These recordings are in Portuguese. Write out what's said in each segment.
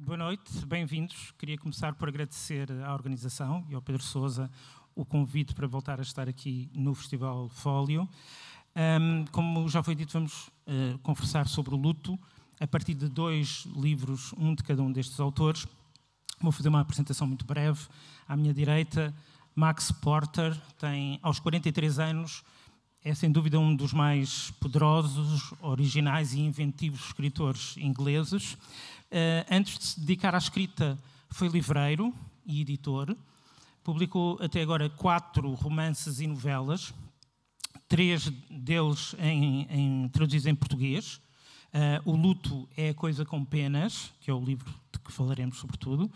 Boa noite, bem-vindos. Queria começar por agradecer à organização e ao Pedro Sousa o convite para voltar a estar aqui no Festival Fólio. Um, como já foi dito, vamos uh, conversar sobre o luto a partir de dois livros, um de cada um destes autores. Vou fazer uma apresentação muito breve. À minha direita, Max Porter tem, aos 43 anos, é sem dúvida um dos mais poderosos, originais e inventivos escritores ingleses. Eh, antes de se dedicar à escrita, foi livreiro e editor. Publicou até agora quatro romances e novelas, três deles em, em, traduzidos em português. Uh, o Luto é a Coisa com Penas, que é o livro de que falaremos sobretudo.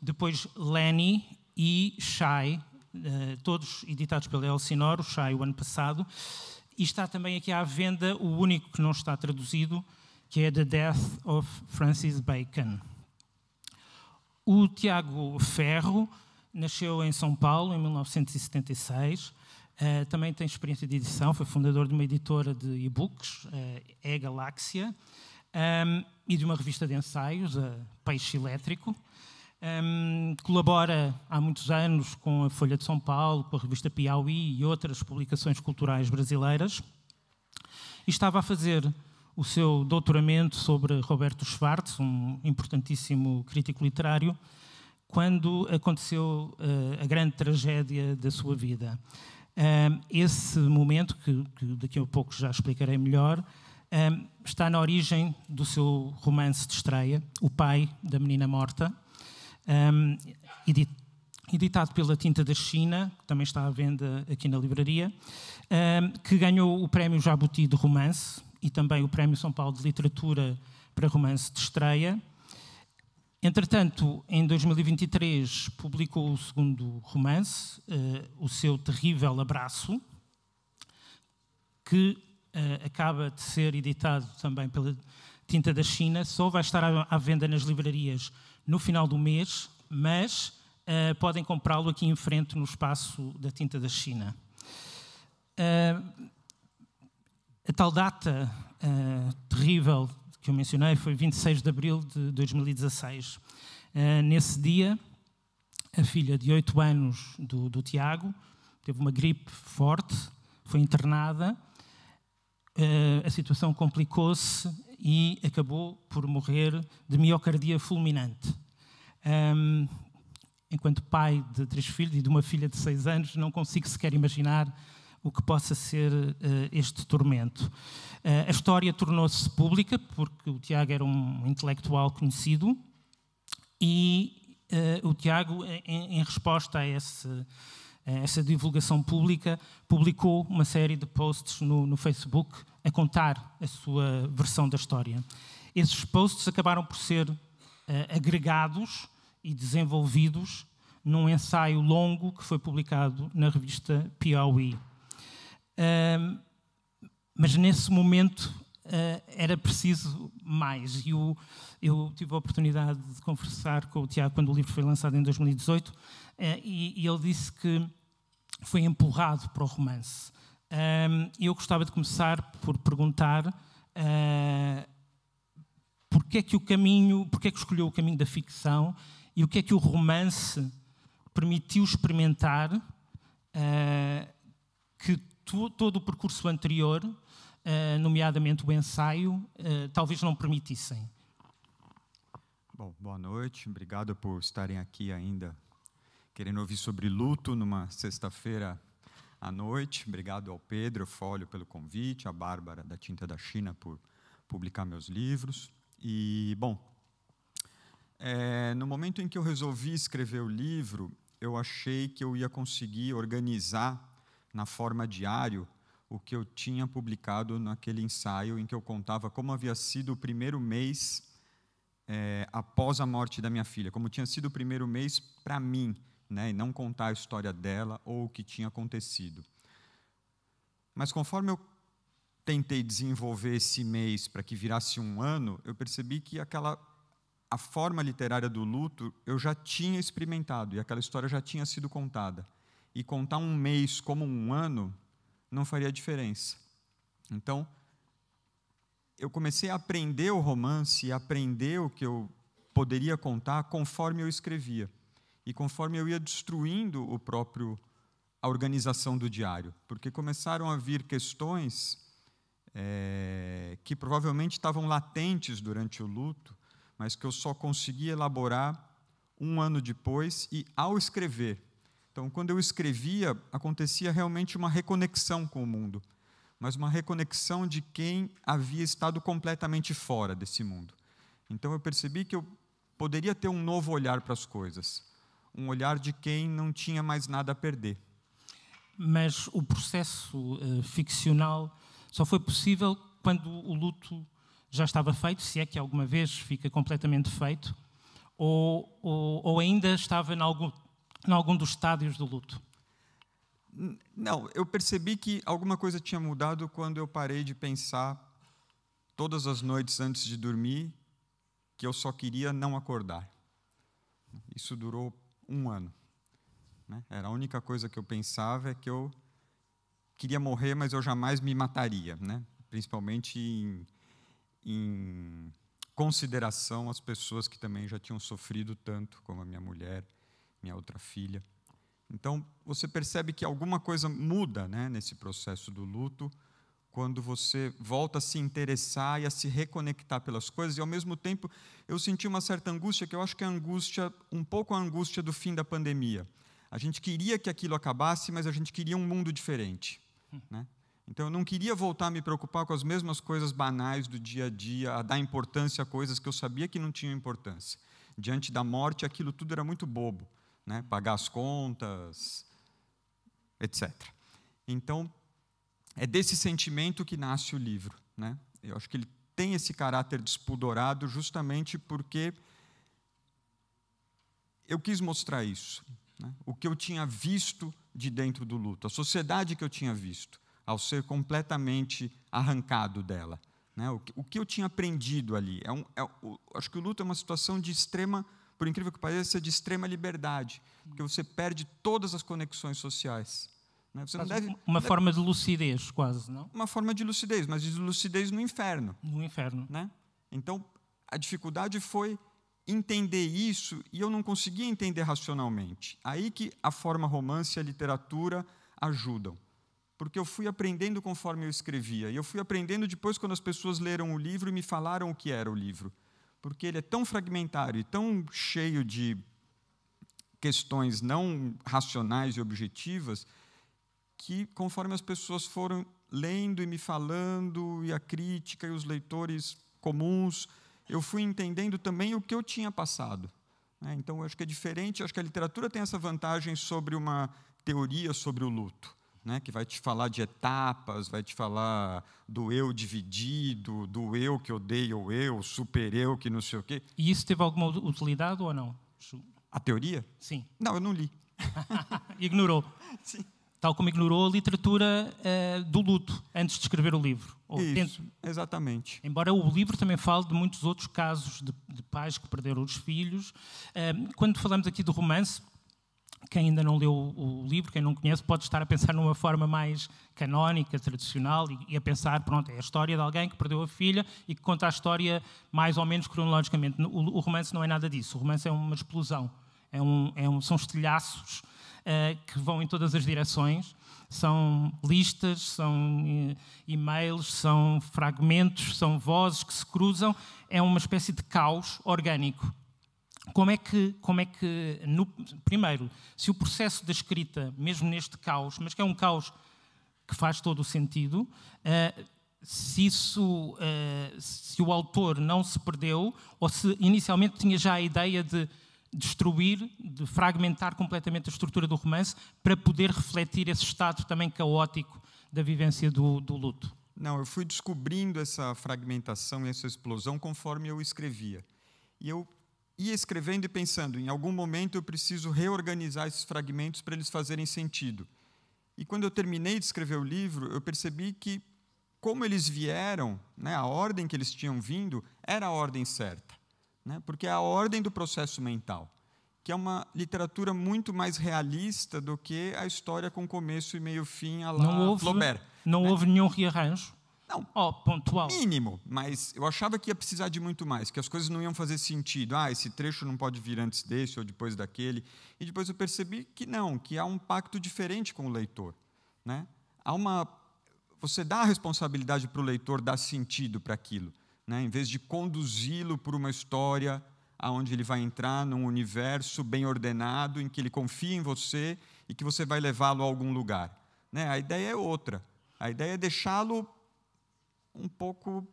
Depois Lenny e Shai, uh, todos editados pela Elsinor, o Shai o ano passado. E está também aqui à venda o único que não está traduzido, que é The Death of Francis Bacon. O Tiago Ferro nasceu em São Paulo em 1976. Uh, eh, também tem experiência de edição, foi fundador de uma editora de e-books, uh, É Galáxia, um, ehm, e de uma revista de ensaios, a Peixe Elétrico. Um, ehm, colabora há muitos anos com a Folha de São Paulo, com a revista Piauí e outras publicações culturais brasileiras. E estava a fazer o seu doutoramento sobre Roberto Schwartz, um importantíssimo crítico literário, quando aconteceu uh, a grande tragédia da sua vida. Eh, esse momento, que, que, daqui a pouco já explicarei melhor, eh, está na origem do seu romance de estreia, O Pai da Menina Morta, um, editado pela Tinta da China, que também está à venda aqui na livraria, que ganhou o Prémio Jabuti de Romance e também o Prémio São Paulo de Literatura para Romance de Estreia. Entretanto, em 2023, publicou o segundo romance, uh, O Seu Terrível Abraço, que uh, acaba de ser editado também pela Tinta da China. Só vai estar à, à venda nas livrarias no final do mês, mas uh, podem comprá-lo aqui em frente no espaço da Tinta da China. Uh, a tal data uh, terrível que eu mencionei foi 26 de abril de 2016. Uh, eh, nesse dia, a filha de 8 anos do, do Tiago teve uma gripe forte, foi internada, uh, a situação complicou-se e acabou por morrer de miocardia fulminante. Um, ehm, enquanto pai de três filhos e de uma filha de seis anos, não consigo sequer imaginar o que possa ser uh, este tormento. Uh, a história tornou-se pública, porque o Tiago era um intelectual conhecido, e uh, o Tiago, em, em resposta a, esse, a, essa divulgação pública, publicou uma série de posts no, no Facebook a contar a sua versão da história. Esses posts acabaram por ser agregados e desenvolvidos num ensaio longo que foi publicado na revista Piauí mas nesse momento uh, era preciso mais. E eu, eu, tive a oportunidade de conversar com o Tiago quando o livro foi lançado em 2018 uh, ah, e, e, ele disse que foi empurrado para o romance. E eu gostava de começar por perguntar uh, ah, porque é que o caminho, porque é que escolheu o caminho da ficção e o que é que o romance permitiu experimentar que tu, todo o percurso anterior, uh, nomeadamente o ensaio, uh, talvez não permitissem. Bom, boa noite, obrigado por estarem aqui ainda, querendo ouvir sobre luto numa sexta-feira à noite. Obrigado ao Pedro Fólio pelo convite, à Bárbara da Tinta da China por publicar meus livros. E, bom, é, no momento em que eu resolvi escrever o livro, eu achei que eu ia conseguir organizar na forma diário o que eu tinha publicado naquele ensaio em que eu contava como havia sido o primeiro mês é, após a morte da minha filha, como tinha sido o primeiro mês para mim, né, e não contar a história dela ou o que tinha acontecido. Mas conforme eu tentei desenvolver esse mês para que virasse um ano, eu percebi que aquela a forma literária do luto eu já tinha experimentado e aquela história já tinha sido contada e contar um mês como um ano não faria diferença. Então, eu comecei a aprender o romance, a aprender o que eu poderia contar conforme eu escrevia e conforme eu ia destruindo o próprio a organização do diário, porque começaram a vir questões é, que provavelmente estavam latentes durante o luto, mas que eu só consegui elaborar um ano depois e ao escrever então, quando eu escrevia, acontecia realmente uma reconexão com o mundo, mas uma reconexão de quem havia estado completamente fora desse mundo. Então, eu percebi que eu poderia ter um novo olhar para as coisas, um olhar de quem não tinha mais nada a perder. Mas o processo uh, ficcional só foi possível quando o luto já estava feito, se é que alguma vez fica completamente feito, ou, ou, ou ainda estava em algum em algum dos estádios do luto? Não, eu percebi que alguma coisa tinha mudado quando eu parei de pensar todas as noites antes de dormir que eu só queria não acordar. Isso durou um ano. Né? Era a única coisa que eu pensava é que eu queria morrer, mas eu jamais me mataria, né? principalmente em, em consideração às pessoas que também já tinham sofrido tanto, como a minha mulher minha outra filha. Então, você percebe que alguma coisa muda né, nesse processo do luto, quando você volta a se interessar e a se reconectar pelas coisas, e ao mesmo tempo eu senti uma certa angústia, que eu acho que é angústia, um pouco a angústia do fim da pandemia. A gente queria que aquilo acabasse, mas a gente queria um mundo diferente. Hum. Né? Então eu não queria voltar a me preocupar com as mesmas coisas banais do dia a dia, a dar importância a coisas que eu sabia que não tinham importância. Diante da morte, aquilo tudo era muito bobo né? pagar as contas, etc. Então, é desse sentimento que nasce o livro. Né? Eu acho que ele tem esse caráter despudorado justamente porque eu quis mostrar isso. Né? O que eu tinha visto de dentro do luto, a sociedade que eu tinha visto, ao ser completamente arrancado dela. Né? O, que, eu tinha aprendido ali. É um, é, o, acho que o luto é uma situação de extrema por incrível que pareça, é de extrema liberdade, porque você perde todas as conexões sociais. Né? Você não deve, uma deve... forma de lucidez, quase, não? Uma forma de lucidez, mas de lucidez no inferno. No inferno. Né? Então, a dificuldade foi entender isso e eu não conseguia entender racionalmente. Aí que a forma romance e a literatura ajudam. Porque eu fui aprendendo conforme eu escrevia. E eu fui aprendendo depois quando as pessoas leram o livro e me falaram o que era o livro porque ele é tão fragmentário e tão cheio de questões não racionais e objetivas que, conforme as pessoas foram lendo e me falando, e a crítica e os leitores comuns, eu fui entendendo também o que eu tinha passado. Né? Então, acho que é diferente, acho que a literatura tem essa vantagem sobre uma teoria sobre o luto né, que vai te falar de etapas, vai te falar do eu dividido, do eu que odeia o eu, super eu que não sei o quê. E isso teve alguma utilidade ou não? A teoria? Sim. Não, eu não li. Ignorou. Sim. Tal como ignorou a literatura uh, do luto antes de escrever o livro. Isso, exatamente. Embora o livro também fale de muitos outros casos de, de pais que perderam os filhos. Uh, quando falamos aqui do romance, quem ainda não leu o livro, quem não conhece, pode estar a pensar numa forma mais canónica, tradicional, e, a pensar, pronto, é a história de alguém que perdeu a filha e que conta a história mais ou menos cronologicamente. O, romance não é nada disso, o romance é uma explosão, é um, é um, são estilhaços uh, que vão em todas as direções, são listas, são eh, e-mails, são fragmentos, são vozes que se cruzam, é uma espécie de caos orgânico como é que, como é que no, primeiro, se o processo da escrita, mesmo neste caos, mas que é um caos que faz todo o sentido, uh, se, isso, uh, se o autor não se perdeu ou se inicialmente tinha já a ideia de destruir, de fragmentar completamente a estrutura do romance para poder refletir esse estado também caótico da vivência do, do luto. Não, eu fui descobrindo essa fragmentação e essa explosão conforme eu escrevia. E eu ia escrevendo e pensando, em algum momento eu preciso reorganizar esses fragmentos para eles fazerem sentido. E quando eu terminei de escrever o livro, eu percebi que como eles vieram, né, a ordem que eles tinham vindo era a ordem certa, né, porque é a ordem do processo mental, que é uma literatura muito mais realista do que a história com começo e meio fim a lá não houve, Flaubert. Não né? houve nenhum rearranjo? Não. oh, pontual. Mínimo, mas eu achava que ia precisar de muito mais, que as coisas não iam fazer sentido. Ah, esse trecho não pode vir antes desse ou depois daquele. E depois eu percebi que não, que há um pacto diferente com o leitor, né? Há uma você dá a responsabilidade para o leitor dar sentido para aquilo, né? Em vez de conduzi-lo por uma história aonde ele vai entrar num universo bem ordenado em que ele confia em você e que você vai levá-lo a algum lugar, né? A ideia é outra. A ideia é deixá-lo um pouco.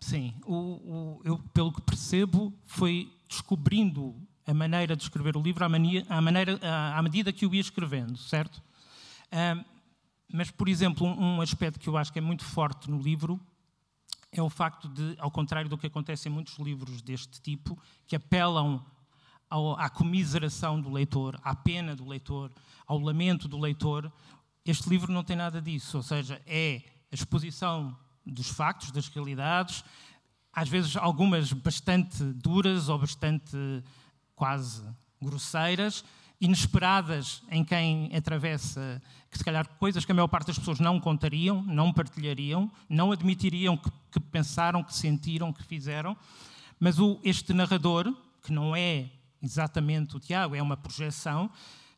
Sim, o, o, eu, pelo que percebo, foi descobrindo a maneira de escrever o livro à, mania, à, maneira, à, à medida que o ia escrevendo, certo? mas, por exemplo, um, um aspecto que eu acho que é muito forte no livro é o facto de, ao contrário do que acontece em muitos livros deste tipo, que apelam ao, à comiseração do leitor, à pena do leitor, ao lamento do leitor, este livro não tem nada disso. Ou seja, é a exposição dos factos, das realidades, às vezes algumas bastante duras ou bastante quase grosseiras, inesperadas em quem atravessa, que se calhar coisas que a maior parte das pessoas não contariam, não partilhariam, não admitiriam que, que pensaram, que sentiram, que fizeram. Mas o, este narrador, que não é exatamente o Tiago, é uma projeção,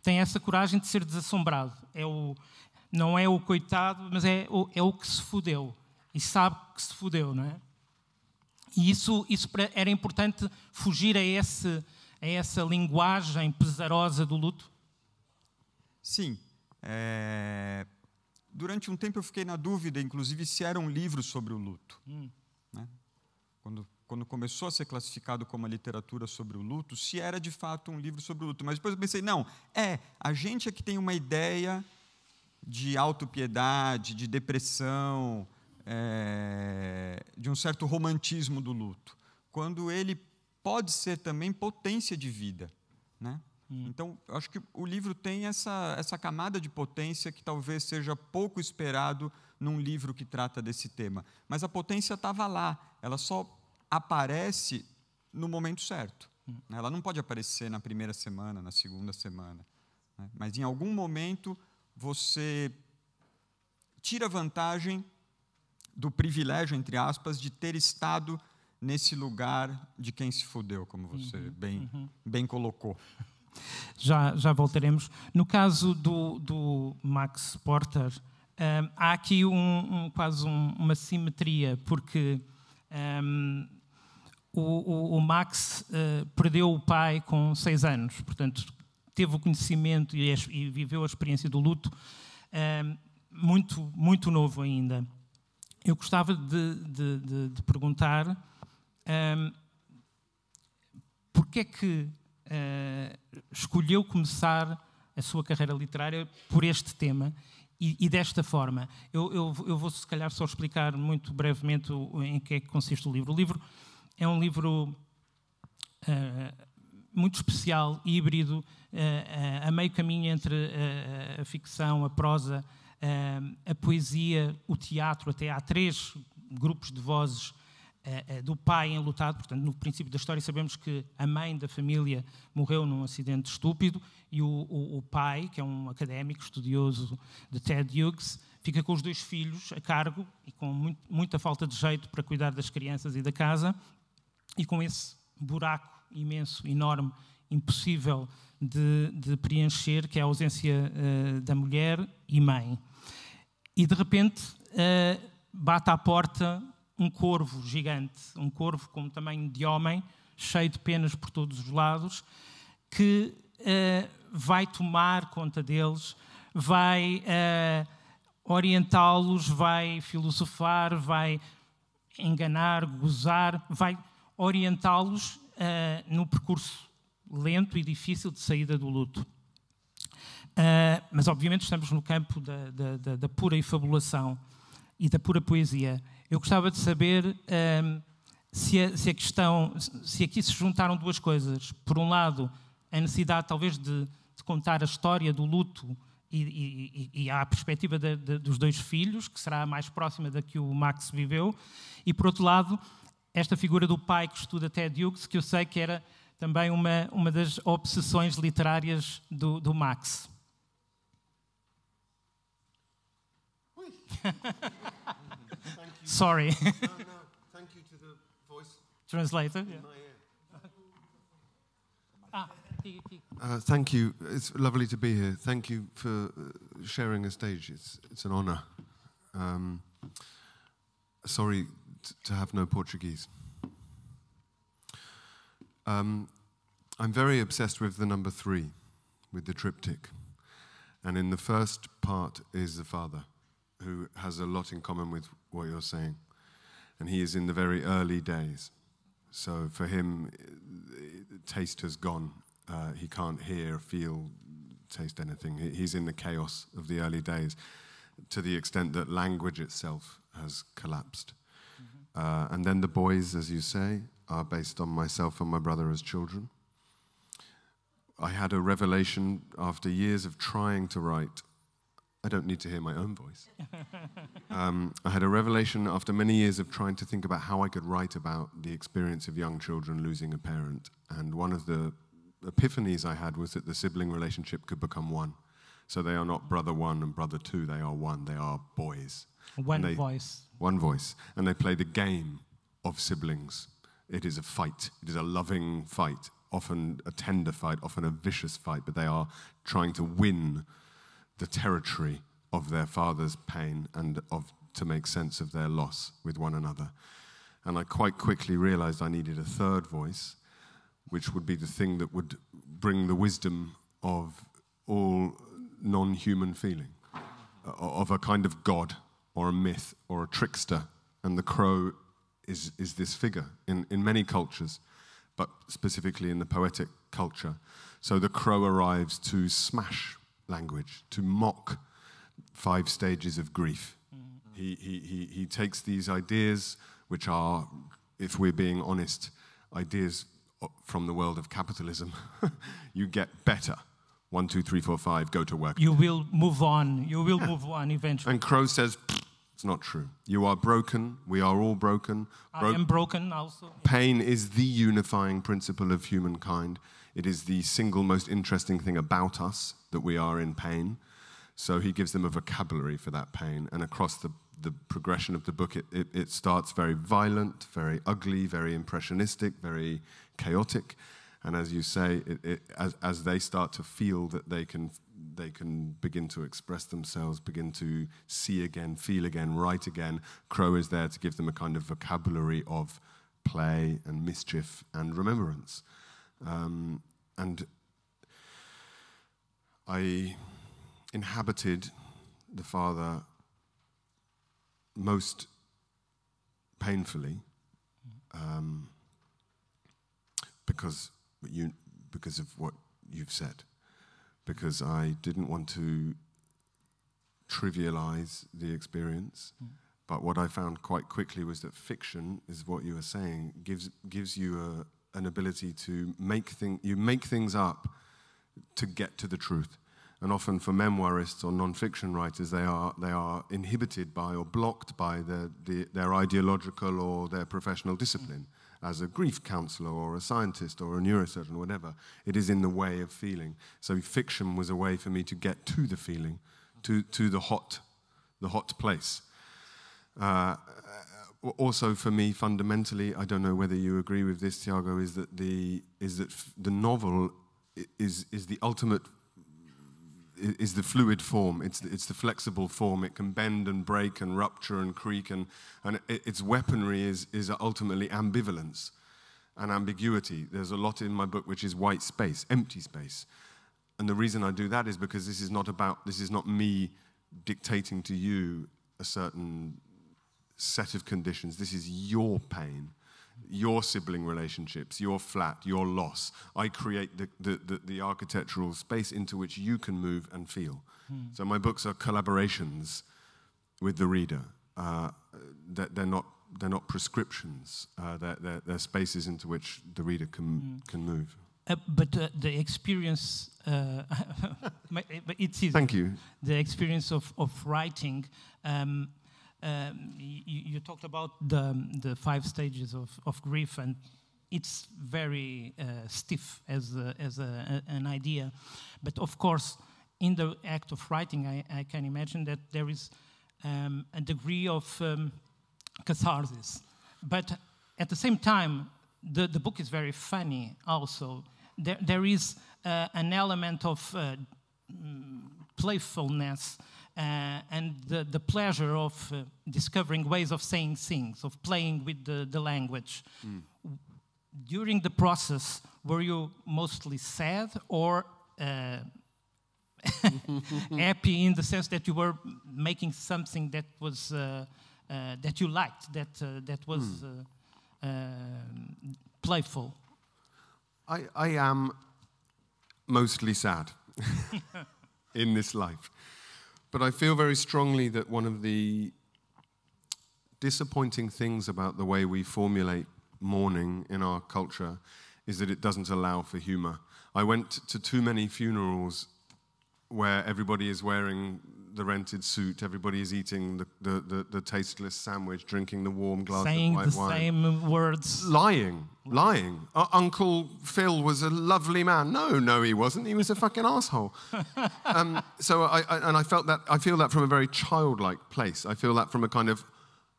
tem essa coragem de ser desassombrado. É o, não é o coitado, mas é o, é o que se fudeu e sabe que se fudeu, não é? E isso, isso era importante fugir a, esse, a essa linguagem pesarosa do luto? Sim. É... Durante um tempo eu fiquei na dúvida, inclusive, se era um livro sobre o luto. Hum. Né? Quando, quando começou a ser classificado como a literatura sobre o luto, se era de fato um livro sobre o luto. Mas depois eu pensei, não, é, a gente é que tem uma ideia de autopiedade, de depressão, é, de um certo romantismo do luto, quando ele pode ser também potência de vida, né? Hum. Então, acho que o livro tem essa, essa camada de potência que talvez seja pouco esperado num livro que trata desse tema. Mas a potência estava lá, ela só aparece no momento certo. Hum. Né? Ela não pode aparecer na primeira semana, na segunda semana. Né? Mas em algum momento você tira vantagem do privilégio, entre aspas, de ter estado nesse lugar de quem se fudeu, como você uhum, bem, uhum. bem colocou. Já, já voltaremos. No caso do, do Max Porter, um, há aqui um, um quase um, uma simetria, porque um, o, o, Max uh, perdeu o pai com seis anos, portanto, teve o conhecimento e, e viveu a experiência do luto hum, muito, muito novo ainda eu gostava de, de, de, de perguntar um, ehm, porque é que uh, escolheu começar a sua carreira literária por este tema e, e desta forma. Eu, eu, eu, vou, se calhar, só explicar muito brevemente em que é que consiste o livro. O livro é um livro uh, muito especial, híbrido, uh, a meio caminho entre a, a ficção, a prosa eh, a poesia, o teatro, até há três grupos de vozes eh, eh, do pai enlutado, portanto, no princípio da história sabemos que a mãe da família morreu num acidente estúpido e o, o, o pai, que é um académico estudioso de Ted Hughes, fica com os dois filhos a cargo e com muito, muita falta de jeito para cuidar das crianças e da casa e com esse buraco imenso, enorme impossível de, de preencher, que é a ausência uh, da mulher e mãe. E de repente uh, bate à porta um corvo gigante, um corvo com tamanho de homem, cheio de penas por todos os lados, que uh, vai tomar conta deles, vai orientá-los, vai filosofar, vai enganar, gozar, vai orientá-los no percurso lento e difícil de saída do luto. Uh, mas, obviamente, estamos no campo da, da, da, da, pura efabulação e da pura poesia. Eu gostava de saber uh, se, a, se, a, questão, se aqui se juntaram duas coisas. Por um lado, a necessidade, talvez, de, de contar a história do luto e, e, e à perspectiva de, de, dos dois filhos, que será a mais próxima da que o Max viveu. E, por outro lado, esta figura do pai que estuda Ted Hughes, que eu sei que era também uma, uma das obsessões literárias do, do Max. Sorry. No, no, thank you to the voice translator. Yeah. Ah, uh, thank you. It's lovely to be here. Thank you for uh, sharing a stage. It's, it's an honor. Um, sorry to have no Portuguese. Um, I'm very obsessed with the number three, with the triptych. And in the first part is the Father, who has a lot in common with what you're saying. And he is in the very early days. So for him, taste has gone. Uh, he can't hear, feel, taste anything. He's in the chaos of the early days to the extent that language itself has collapsed. Mm-hmm. Uh, and then the boys, as you say, are based on myself and my brother as children. I had a revelation after years of trying to write. I don't need to hear my own voice. um, I had a revelation after many years of trying to think about how I could write about the experience of young children losing a parent. And one of the epiphanies I had was that the sibling relationship could become one. So they are not brother one and brother two, they are one, they are boys. One they, voice. One voice. And they play the game of siblings it is a fight. It is a loving fight, often a tender fight, often a vicious fight, but they are trying to win the territory of their father's pain and of, to make sense of their loss with one another. And I quite quickly realized I needed a third voice, which would be the thing that would bring the wisdom of all non human feeling, of a kind of god or a myth or a trickster. And the crow is, is this figure in, in many cultures, but specifically in the poetic culture. So the crow arrives to smash language, to mock five stages of grief. Mm-hmm. He, he, he, he takes these ideas, which are, if we're being honest, ideas from the world of capitalism. you get better. One, two, three, four, five, go to work. You will move on. You will yeah. move on eventually. And Crow says, it's not true. You are broken. We are all broken. Bro I am broken also. Pain is the unifying principle of humankind. It is the single most interesting thing about us that we are in pain. So he gives them a vocabulary for that pain. And across the, the progression of the book, it, it, it starts very violent, very ugly, very impressionistic, very chaotic. And as you say, it, as, as they start to feel that they can they can begin to express themselves, begin to see again, feel again, write again. Crow is there to give them a kind of vocabulary of play and mischief and remembrance. Um, and I inhabited the father most painfully um, because you because of what you've said because I didn't want to trivialize the experience. Mm. But what I found quite quickly was that fiction is what you were saying gives gives you a, an ability to make thing you make things up to get to the truth. And often for memoirists or non-fiction writers, they are they are inhibited by or blocked by their the, their ideological or their professional hmm. discipline. Mm as a grief counselor or a scientist or a neurosurgeon or whatever. It is in the way of feeling. So fiction was a way for me to get to the feeling, to, to the hot, the hot place. Uh, uh also, for me, fundamentally, I don't know whether you agree with this, Tiago, is that the is that the novel is is the ultimate is the fluid form. It's the, it's the flexible form. It can bend and break and rupture and creak, and, and it, its weaponry is, is ultimately ambivalence and ambiguity. There's a lot in my book which is white space, empty space. And the reason I do that is because this is not about, this is not me dictating to you a certain set of conditions. This is your pain your sibling relationships, your flat, your loss. I create the, the, the, the architectural space into which you can move and feel. Hmm. So my books are collaborations with the reader. Uh, they're, they're, not, they're not prescriptions, uh, they're, they're, they're, spaces into which the reader can, hmm. can move. Uh, but uh, the experience uh, my, eh, but it's thank you the experience of, of writing um, um, you talked about the, the five stages of, of grief, and it's very uh, stiff as, a, as a, an idea. But of course, in the act of writing, I, I can imagine that there is um, a degree of um, catharsis. But at the same time, the, the book is very funny also. There, there is uh, an element of uh, mm, playfulness uh, and the, the, pleasure of uh, discovering ways of saying things, of playing with the, the language. Mm. During the process, were you mostly sad or uh, happy in the sense that you were making something that was uh, uh, that you liked, that uh, that was mm. playful? I, I am mostly sad in this life. But I feel very strongly that one of the disappointing things about the way we formulate mourning in our culture is that it doesn't allow for humor. I went to too many funerals where everybody is wearing the rented suit. Everybody is eating the, the, the, the tasteless sandwich, drinking the warm glass Saying of white the same words. Lying, lying. Uh, Uncle Phil was a lovely man. No, no, he wasn't. He was a fucking asshole. Um, so I, I, and I felt that I feel that from a very childlike place. I feel that from a kind of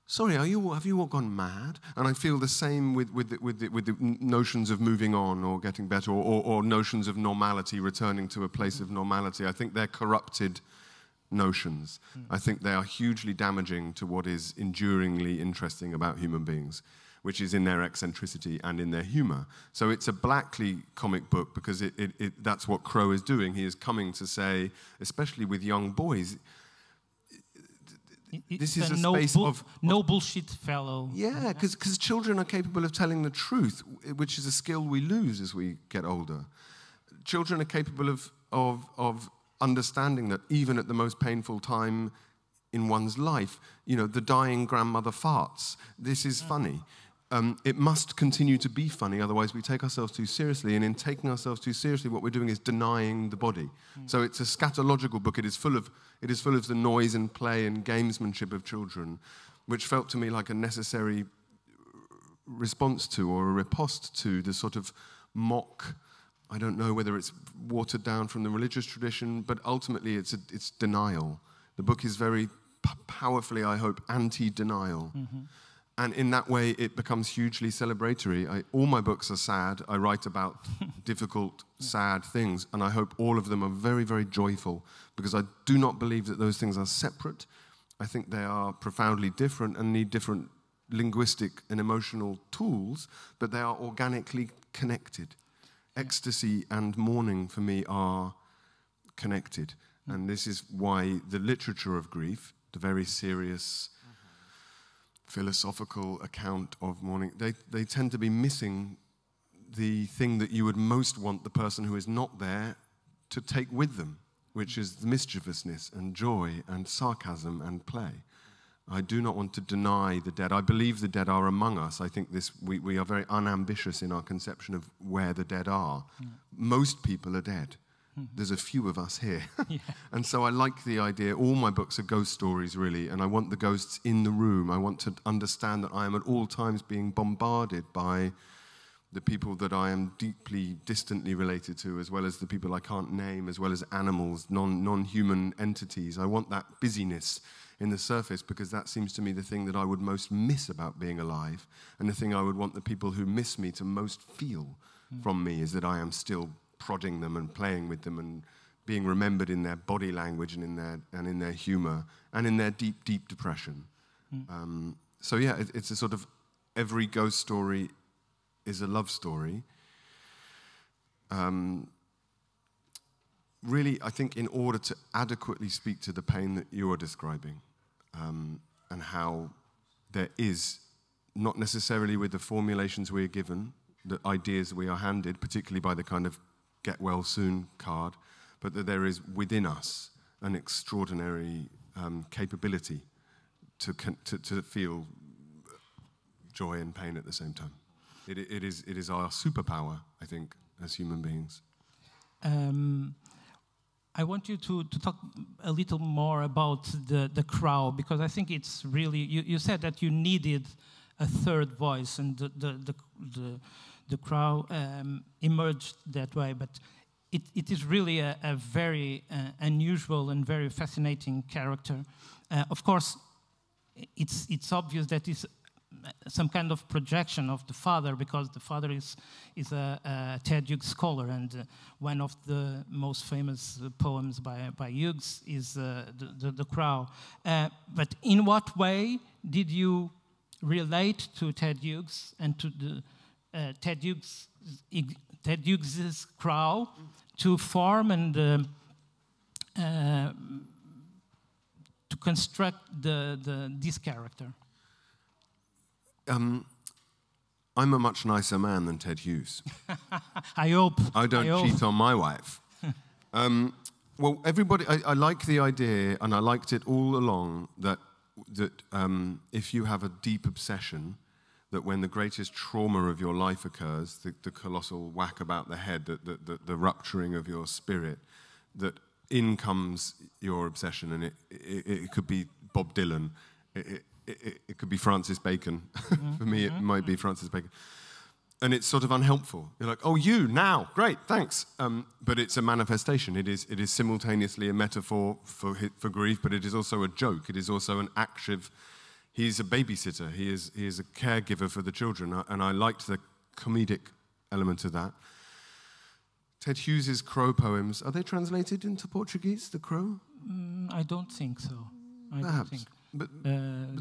sorry, are you, have you all gone mad? And I feel the same with, with, the, with, the, with the notions of moving on or getting better or, or, or, notions of normality, returning to a place of normality. I think they're corrupted notions. Mm. I think they are hugely damaging to what is enduringly interesting about human beings, which is in their eccentricity and in their humor. So it's a blackly comic book because it, it, it, that's what Crow is doing. He is coming to say, especially with young boys, this is a, a no space of, of, no bullshit fellow. Yeah, because children are capable of telling the truth, which is a skill we lose as we get older. Children are capable of of of understanding that even at the most painful time in one's life, you know, the dying grandmother farts. This is mm. funny. Um, it must continue to be funny, otherwise, we take ourselves too seriously. And in taking ourselves too seriously, what we're doing is denying the body. Mm. So it's a scatological book. It is, full of, it is full of the noise and play and gamesmanship of children, which felt to me like a necessary response to or a riposte to the sort of mock I don't know whether it's watered down from the religious tradition, but ultimately it's, a, it's denial. The book is very powerfully, I hope, anti denial. Mm-hmm. And in that way, it becomes hugely celebratory. I, all my books are sad. I write about difficult, sad things, and I hope all of them are very, very joyful because I do not believe that those things are separate. I think they are profoundly different and need different linguistic and emotional tools, but they are organically connected ecstasy and mourning for me are connected. Mm. And this is why the literature of grief, the very serious mm -hmm. philosophical account of mourning, they, they tend to be missing the thing that you would most want the person who is not there to take with them, which is the mischievousness and joy and sarcasm and play. I do not want to deny the dead. I believe the dead are among us. I think this, we, we are very unambitious in our conception of where the dead are. Yeah. Hmm. Most people are dead. Mm-hmm. There's a few of us here. yeah. And so I like the idea. All my books are ghost stories, really, and I want the ghosts in the room. I want to understand that I am at all times being bombarded by the people that I am deeply, distantly related to, as well as the people I can't name, as well as animals, non human entities. I want that busyness in the surface because that seems to me the thing that I would most miss about being alive, and the thing I would want the people who miss me to most feel mm. from me is that I am still prodding them and playing with them and being remembered in their body language and in their and in their humor and in their deep, deep depression. Mm. Um, so yeah, it, it's a sort of every ghost story is a love story. Um, really, I think in order to adequately speak to the pain that you are describing um, and how there is, not necessarily with the formulations we are given, the ideas we are handed, particularly by the kind of get well soon card, but that there is within us an extraordinary um, capability to, to, to feel joy and pain at the same time. It, it, is, it is our superpower, I think, as human beings. Um, I want you to, to talk a little more about the, the crowd because I think it's really, you, you said that you needed a third voice and the, the, the, the, the crowd um, emerged that way. But it, it is really a, a very uh, unusual and very fascinating character. Uh, of course, it's, it's obvious that it's some kind of projection of the father because the father is, is a, a Ted Hughes scholar and uh, one of the most famous uh, poems by, by Hughes is uh, the, the, the, Crow. but in what way did you relate to Ted Hughes and to the uh, Ted Hughes Ted Hughes's Crow to form and uh, uh, to construct the, the this character. Um, I'm a much nicer man than Ted Hughes. I hope. I don't I hope. cheat on my wife. um, well, everybody, I, I, like the idea, and I liked it all along that that um, if you have a deep obsession, that when the greatest trauma of your life occurs, the, the colossal whack about the head, the, the, the, the rupturing of your spirit, that in comes your obsession, and it, it, it could be Bob Dylan, it, it, it, could be Francis Bacon. Mm-hmm. For me, it mm-hmm. might be mm-hmm. Francis Bacon. And it's sort of unhelpful. You're like, oh, you now, great, thanks. Um, but it's a manifestation. It is, it is simultaneously a metaphor for, for grief, but it is also a joke. It is also an active. He's a babysitter. He is, he is a caregiver for the children. And I liked the comedic element of that. Ted Hughes's Crow poems, are they translated into Portuguese, The Crow? Mm, I don't think so. I Perhaps. Think. But, uh,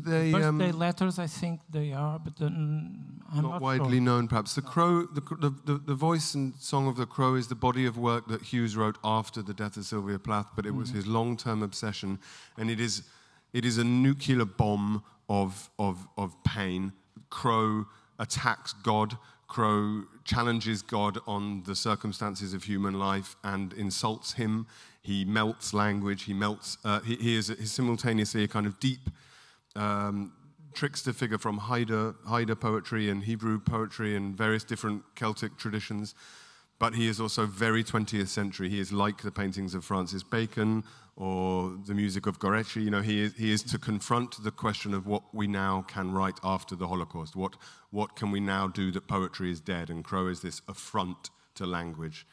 they, the birthday um, letters, I think they are, but I'm not, not widely sure. known. Perhaps the crow, the, the, the voice and song of the crow is the body of work that Hughes wrote after the death of Sylvia Plath, but it mm -hmm. was mm-hmm. his long-term obsession, and it is it is a nuclear bomb of of of pain. Crow attacks God. Crow challenges God on the circumstances of human life and insults him he melts language, he melts, uh, he, he, is he's simultaneously a kind of deep um, trickster figure from Haida, Haida poetry and Hebrew poetry and various different Celtic traditions, but he is also very 20th century. He is like the paintings of Francis Bacon or the music of Gorecci. You know, he is, he is to confront the question of what we now can write after the Holocaust. What, what can we now do that poetry is dead? And Crow is this affront to language.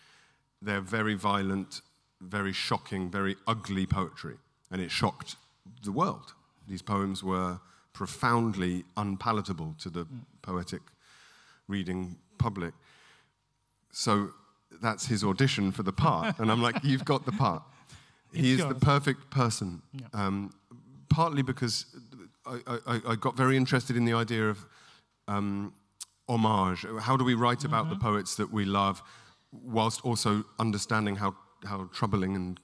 They're very violent very shocking, very ugly poetry, and it shocked the world. These poems were profoundly unpalatable to the mm. poetic reading public. So that's his audition for the part, and I'm like, you've got the part. He is the perfect person, yeah. um, partly because I, I, I, got very interested in the idea of um, homage. How do we write about mm -hmm. the mm-hmm. poets that we love, whilst also understanding how how troubling and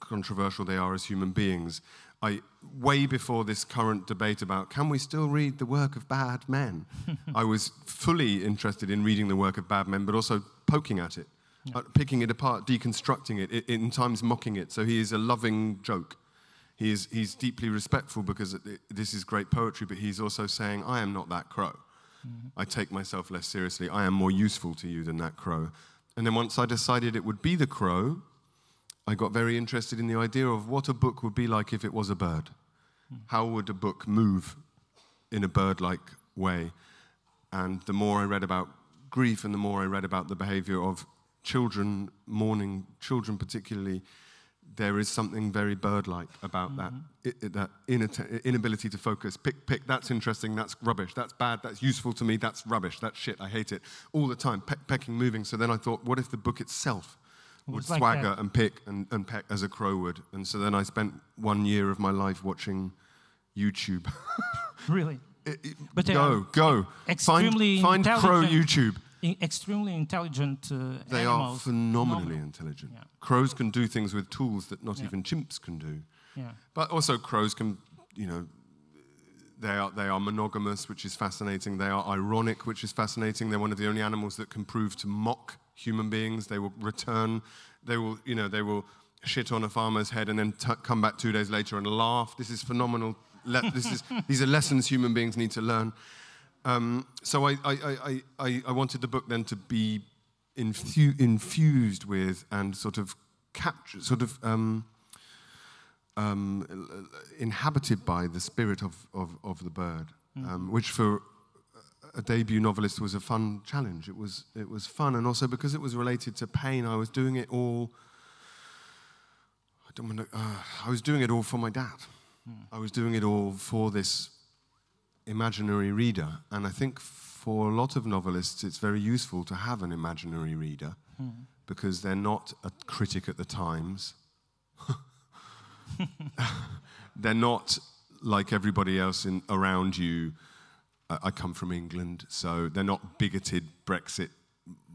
controversial they are as human beings. I, way before this current debate about can we still read the work of bad men, I was fully interested in reading the work of bad men, but also poking at it, yeah. Uh, picking it apart, deconstructing it, in times mocking it. So he is a loving joke. He is, he's deeply respectful because it, this is great poetry, but he's also saying, I am not that crow. Mm-hmm. I take myself less seriously. I am more useful to you than that crow. And then once I decided it would be the crow, I got very interested in the idea of what a book would be like if it was a bird. How would a book move in a bird like way? And the more I read about grief and the more I read about the behavior of children, mourning children particularly, there is something very bird-like about mm -hmm. that, mm-hmm. it, that inability to focus. Pick, pick, that's interesting, that's rubbish, that's bad, that's useful to me, that's rubbish, that's shit, I hate it. All the time, pe pecking, moving. So then I thought, what if the book itself would like swagger and pick and, and peck as a crow would. And so then I spent one year of my life watching YouTube. really? It, it, but go, um, go. Extremely find, find crow YouTube. In extremely intelligent uh, They animals. are phenomenally intelligent. Yeah. Crows can do things with tools that not yeah. even chimps can do. Yeah. But also crows can, you know, they are, they are monogamous, which is fascinating. They are ironic, which is fascinating. They're one of the only animals that can prove to mock human beings. They will return. They will, you know, they will shit on a farmer's head and then t- come back two days later and laugh. This is phenomenal. Le- this is, these are lessons human beings need to learn. Um, so I, I, I, I, wanted the book then to be infu- infused with and sort of captured, sort of um, um, inhabited by the spirit of, of, of the bird, mm. which for a debut novelist was a fun challenge. It was it was fun, and also because it was related to pain, I was doing it all. I don't want to. Uh, I was doing it all for my dad. Mm. I was doing it all for this imaginary reader, and I think for a lot of novelists, it's very useful to have an imaginary reader mm. because they're not a critic at the Times. they're not like everybody else in, around you I come from England, so they're not bigoted Brexit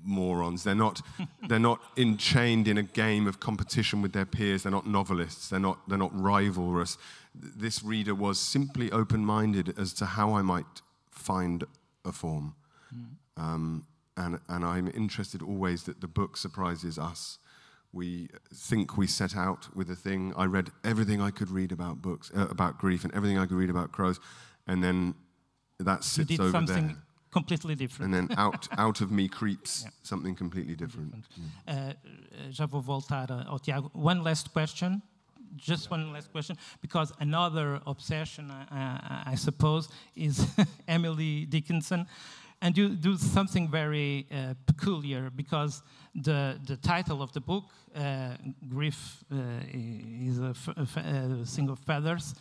morons. They're not, they're not enchained in a game of competition with their peers. They're not novelists. They're not, they're not rivalrous. This reader was simply open minded as to how I might find a form. Mm. Um, and, and I'm interested always that the book surprises us. We think we set out with a thing. I read everything I could read about books, uh, about grief, and everything I could read about crows. And then that sits you did over something there. Completely different. And then out, out of me creeps yeah. something completely different. Mm. Uh, uh já vou voltar ao uh, Tiago. One last question just one last question, because another obsession, I, uh, I, suppose, is Emily Dickinson. And you do something very uh, peculiar because the, the title of the book, uh, Grief uh, is a Thing of Feathers,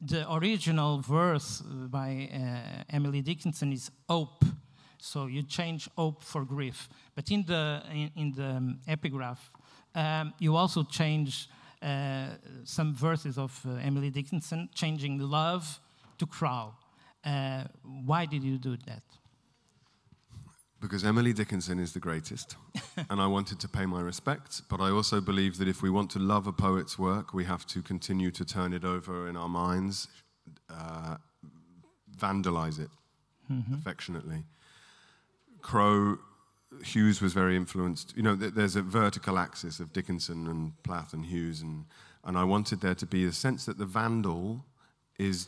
the original verse uh, by uh, Emily Dickinson is hope. So you change hope for grief. But in the, in, in the um, epigraph, um, you also change uh, some verses of uh, Emily Dickinson, changing love to crow. Uh, why did you do that? because Emily Dickinson is the greatest, and I wanted to pay my respects. But I also believe that if we want to love a poet's work, we have to continue to turn it over in our minds, uh, vandalize it mm-hmm. affectionately. Crow Hughes was very influenced. You know, th- there's a vertical axis of Dickinson and Plath and Hughes, and, and I wanted there to be a sense that the vandal is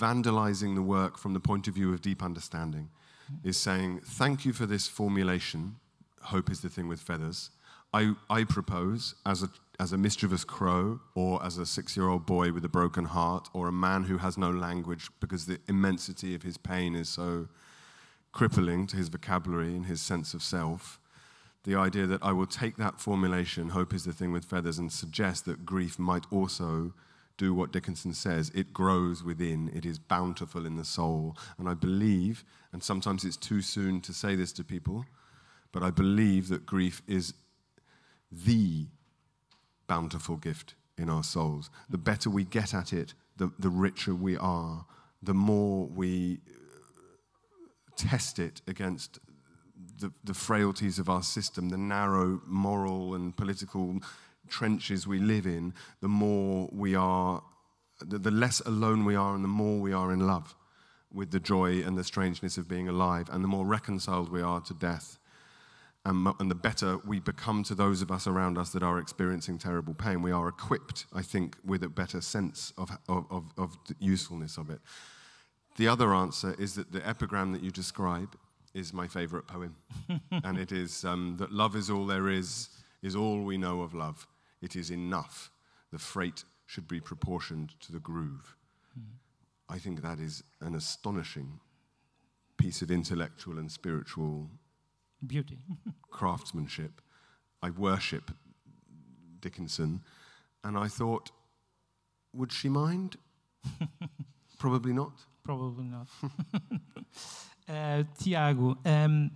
vandalizing the work from the point of view of deep understanding is saying, thank you for this formulation. Hope is the thing with feathers. I, I propose, as a, as a mischievous crow, or as a six year old boy with a broken heart, or a man who has no language because the immensity of his pain is so crippling to his vocabulary and his sense of self, the idea that I will take that formulation, hope is the thing with feathers, and suggest that grief might also do what Dickinson says. It grows within, it is bountiful in the soul. And I believe, and sometimes it's too soon to say this to people, but I believe that grief is the bountiful gift in our souls. The better we get at it, the, the richer we are, the more we test it against the, the frailties of our system, the narrow moral and political trenches we live in, the more we are, the less alone we are, and the more we are in love with the joy and the strangeness of being alive, and the more reconciled we are to death, and, and, the better we become to those of us around us that are experiencing terrible pain. We are equipped, I think, with a better sense of, of, of the usefulness of it. The other answer is that the epigram that you describe is my favorite poem, and it is um, that love is all there is, is all we know of love. It is enough. The freight should be proportioned to the groove. Mm-hmm. I think that is an astonishing piece of intellectual and spiritual beauty, craftsmanship. I worship Dickinson, and I thought, would she mind? Probably not. Probably not. uh, Tiago, um,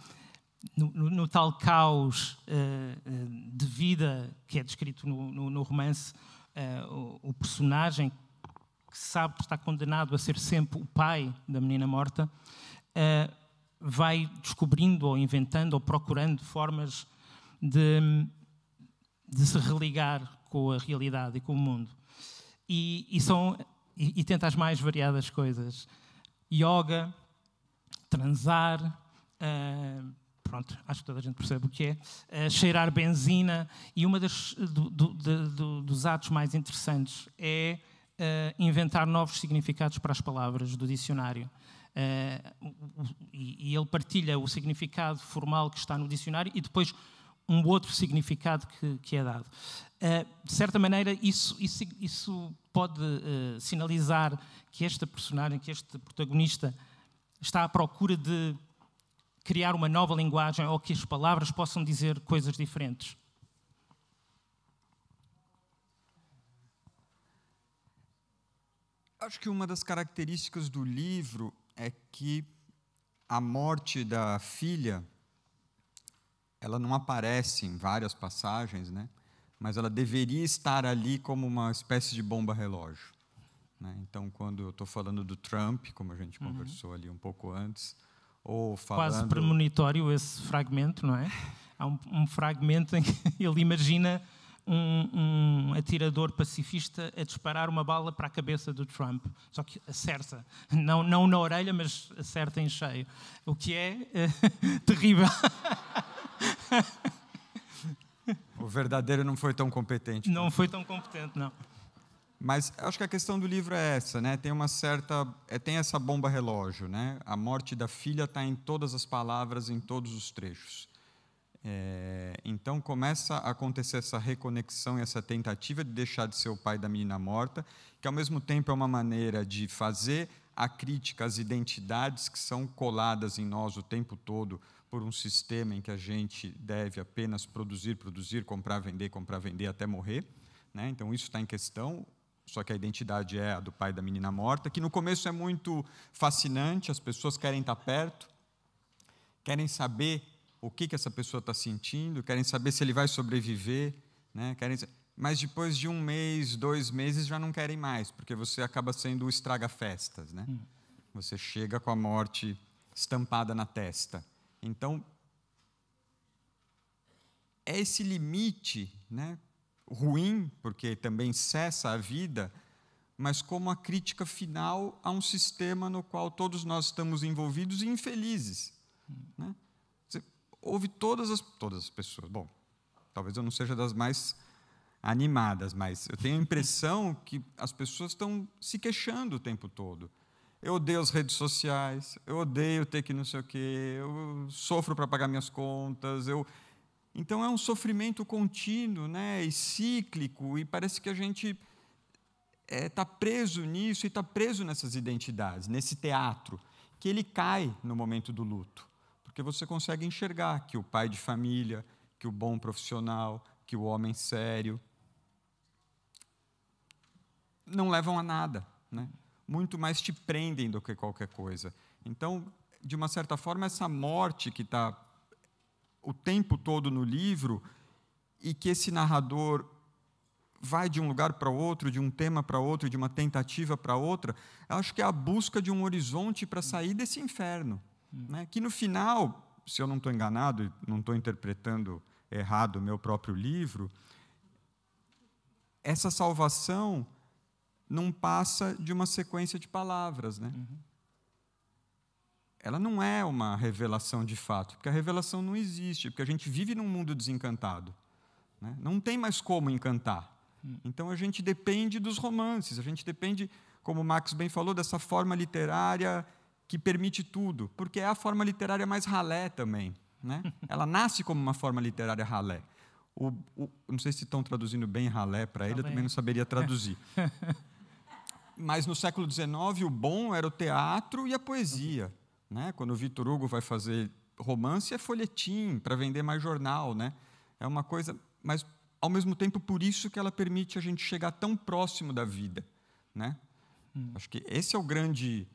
no, no, no, tal caos uh, de vida que é descrito no, no romance, uh, o, o, personagem que sabe que está condenado a ser sempre o pai da menina morta, uh, vai descobrindo ou inventando ou procurando formas de, de, se religar com a realidade e com o mundo. E, e, são, e, e tenta as mais variadas coisas. Yoga, transar, Uh, pronto, acho que toda a gente percebe o que é, uh, cheirar benzina. E um do, do, do, dos atos mais interessantes é uh, inventar novos significados para as palavras do dicionário. Uh, e, e ele partilha o significado formal que está no dicionário e depois um outro significado que, que é dado. Uh, de certa maneira, isso, isso, isso pode uh, sinalizar que esta personagem, que este protagonista, está à procura de criar uma nova linguagem ou que as palavras possam dizer coisas diferentes? Acho que uma das características do livro é que a morte da filha ela não aparece em várias passagens, né? mas ela deveria estar ali como uma espécie de bomba relógio. Né? Então, quando eu estou falando do Trump, como a gente uhum. conversou ali um pouco antes, ou falando... Quase premonitório esse fragmento, não é? Há um, um fragmento em que ele imagina um, um, atirador pacifista a disparar uma bala para a cabeça do Trump, só que acerta, não, não na orelha, mas acerta em cheio, o que é uh, terrível. o verdadeiro não foi tão competente. Não foi tão competente, não. Mas acho que a questão do livro é essa, né? Tem uma certa, é, tem essa bomba relógio, né? A morte da filha está em todas as palavras, em todos os trechos. É, então começa a acontecer essa reconexão e essa tentativa de deixar de ser o pai da menina morta, que ao mesmo tempo é uma maneira de fazer a crítica às identidades que são coladas em nós o tempo todo por um sistema em que a gente deve apenas produzir, produzir, comprar, vender, comprar, vender até morrer. Né? Então isso está em questão. Só que a identidade é a do pai da menina morta, que no começo é muito fascinante, as pessoas querem estar perto, querem saber o que, que essa pessoa está sentindo, querem saber se ele vai sobreviver, né? querem mas depois de um mês, dois meses, já não querem mais, porque você acaba sendo o estraga-festas. Né? Hum. Você chega com a morte estampada na testa. Então, é esse limite né, ruim, porque também cessa a vida, mas como a crítica final a um sistema no qual todos nós estamos envolvidos e infelizes. Né? houve todas as, todas as pessoas. Bom, talvez eu não seja das mais animadas, mas eu tenho a impressão que as pessoas estão se queixando o tempo todo. Eu odeio as redes sociais, eu odeio ter que não sei o quê, eu sofro para pagar minhas contas, eu, então é um sofrimento contínuo né, e cíclico, e parece que a gente está é, tá preso nisso e está preso nessas identidades, nesse teatro, que ele cai no momento do luto, porque você consegue enxergar que o pai de família, que o bom profissional, que o homem sério, não levam a nada, né? muito mais te prendem do que qualquer coisa. Então, de uma certa forma, essa morte que está o tempo todo no livro e que esse narrador vai de um lugar para outro, de um tema para outro, de uma tentativa para outra, eu acho que é a busca de um horizonte para sair desse inferno. Hum. Né? Que no final, se eu não estou enganado, não estou interpretando errado o meu próprio livro, essa salvação não passa de uma sequência de palavras. Né? Uhum ela não é uma revelação de fato, porque a revelação não existe, porque a gente vive num mundo desencantado. Né? Não tem mais como encantar. Hum. Então a gente depende dos romances, a gente depende, como o Max bem falou, dessa forma literária que permite tudo, porque é a forma literária mais ralé também. Né? Ela nasce como uma forma literária ralé. O, o, não sei se estão traduzindo bem ralé para ele, eu também não saberia traduzir. Mas no século XIX, o bom era o teatro e a poesia. Né? Quando o Vitor Hugo vai fazer romance, é folhetim para vender mais jornal. Né? É uma coisa, mas ao mesmo tempo, por isso que ela permite a gente chegar tão próximo da vida. Né? Hum. Acho que esse é o grande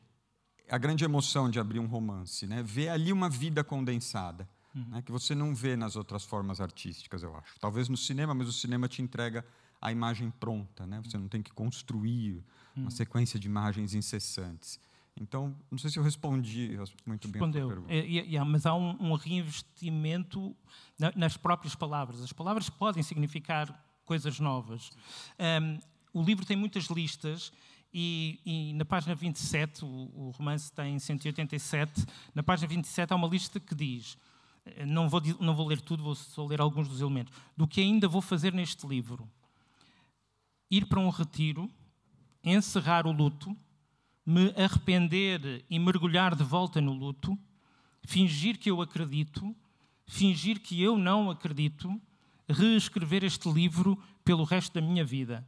a grande emoção de abrir um romance, né? Ver ali uma vida condensada, uhum. né? que você não vê nas outras formas artísticas, eu acho. Talvez no cinema, mas o cinema te entrega a imagem pronta, né? Você hum. não tem que construir hum. uma sequência de imagens incessantes. Então, não sei se eu respondi muito Respondeu. bem a pergunta. É, é, é, mas há um, um reinvestimento na, nas próprias palavras. As palavras podem significar coisas novas. Um, o livro tem muitas listas e, e, na página 27, o, o romance tem 187, na página 27 há uma lista que diz, eh, não vou, não vou ler tudo, vou só ler alguns dos elementos, do que ainda vou fazer neste livro. Ir para um retiro, encerrar o luto, me arrepender e mergulhar de volta no luto, fingir que eu acredito, fingir que eu não acredito, reescrever este livro pelo resto da minha vida.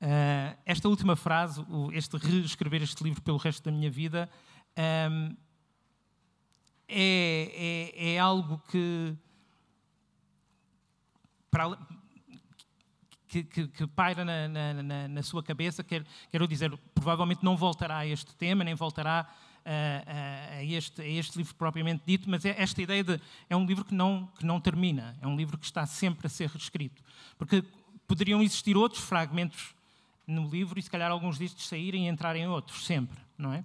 Uh, esta última frase, este reescrever este livro pelo resto da minha vida, um, é, é, é, algo que, para, que, que, que paira na, na, na, sua cabeça, quero, quero dizer, provavelmente não voltará a este tema, nem voltará a, a, este, a, este, livro propriamente dito, mas é esta ideia de é um livro que não, que não termina, é um livro que está sempre a ser reescrito. Porque poderiam existir outros fragmentos no livro e se calhar alguns destes saírem e entrarem outros, sempre, não é?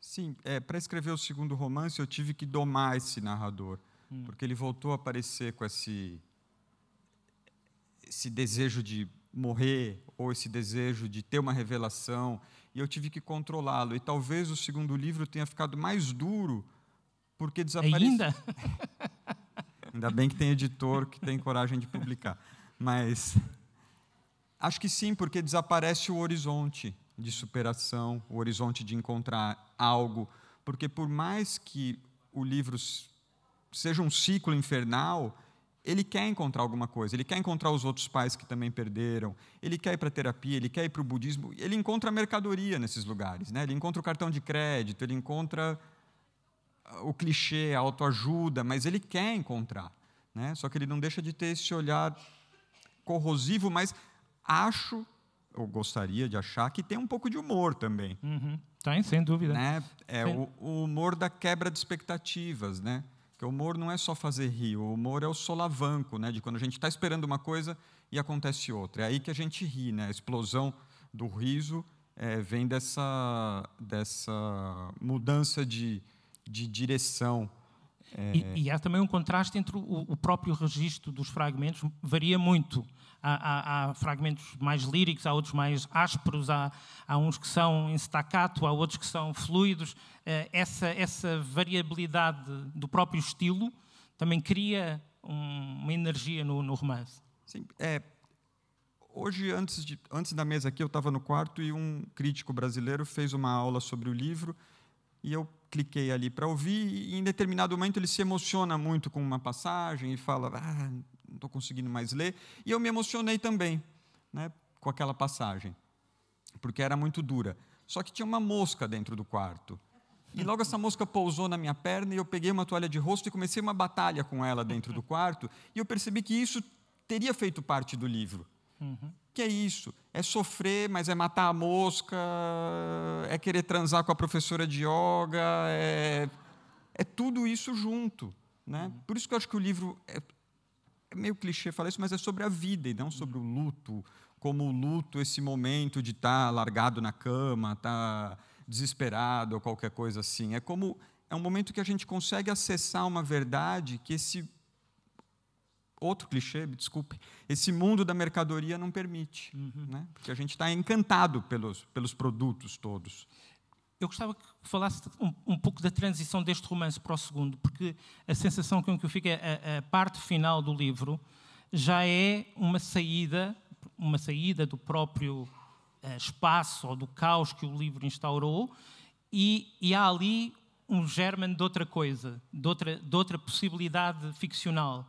Sim, é, para escrever o segundo romance eu tive que domar esse narrador, hum. porque ele voltou a aparecer com esse esse desejo de morrer ou esse desejo de ter uma revelação, e eu tive que controlá-lo. E talvez o segundo livro tenha ficado mais duro porque desapareceu. Ainda? Ainda bem que tem editor que tem coragem de publicar. Mas acho que sim, porque desaparece o horizonte de superação, o horizonte de encontrar algo, porque por mais que o livro seja um ciclo infernal, ele quer encontrar alguma coisa, ele quer encontrar os outros pais que também perderam, ele quer ir para a terapia, ele quer ir para o budismo, ele encontra mercadoria nesses lugares, né? ele encontra o cartão de crédito, ele encontra ah, o clichê, a autoajuda, mas ele quer encontrar. Né? Só que ele não deixa de ter esse olhar corrosivo, mas acho, ou gostaria de achar, que tem um pouco de humor também. Uhum. Tem, sem dúvida. Né? É o, o humor da quebra de expectativas, né? Porque o humor não é só fazer rir, o humor é o solavanco, né? de quando a gente está esperando uma coisa e acontece outra. É aí que a gente ri, né? a explosão do riso é, vem dessa, dessa mudança de, de direção, e, é. e, há também um contraste entre o, o, próprio registro dos fragmentos, varia muito. Há, há, há, fragmentos mais líricos, há outros mais ásperos, há, há uns que são em staccato, há outros que são fluidos. Eh, essa, essa variabilidade do próprio estilo também cria um, uma energia no, no romance. Sim, é, hoje, antes, de, antes da mesa aqui, eu estava no quarto e um crítico brasileiro fez uma aula sobre o livro e eu cliquei ali para ouvir, e em determinado momento ele se emociona muito com uma passagem e fala, ah, não estou conseguindo mais ler, e eu me emocionei também né, com aquela passagem, porque era muito dura. Só que tinha uma mosca dentro do quarto. E logo essa mosca pousou na minha perna e eu peguei uma toalha de rosto e comecei uma batalha com ela dentro do quarto. E eu percebi que isso teria feito parte do livro. Uhum que é isso? É sofrer, mas é matar a mosca, é querer transar com a professora de yoga, é, é tudo isso junto. Né? Uhum. Por isso que eu acho que o livro é, é meio clichê falar isso, mas é sobre a vida e não sobre o luto, como o luto, esse momento de estar tá largado na cama, estar tá desesperado ou qualquer coisa assim. É como é um momento que a gente consegue acessar uma verdade que esse outro clichê, me desculpe, esse mundo da mercadoria não permite, uhum. né? porque a gente está encantado pelos, pelos produtos todos. Eu gostava que falasse um, um, pouco da transição deste romance para o segundo, porque a sensação com que eu fico é a, é, é, a parte final do livro já é uma saída, uma saída do próprio eh, espaço ou do caos que o livro instaurou, e, e há ali um germen de outra coisa, de outra, de outra possibilidade ficcional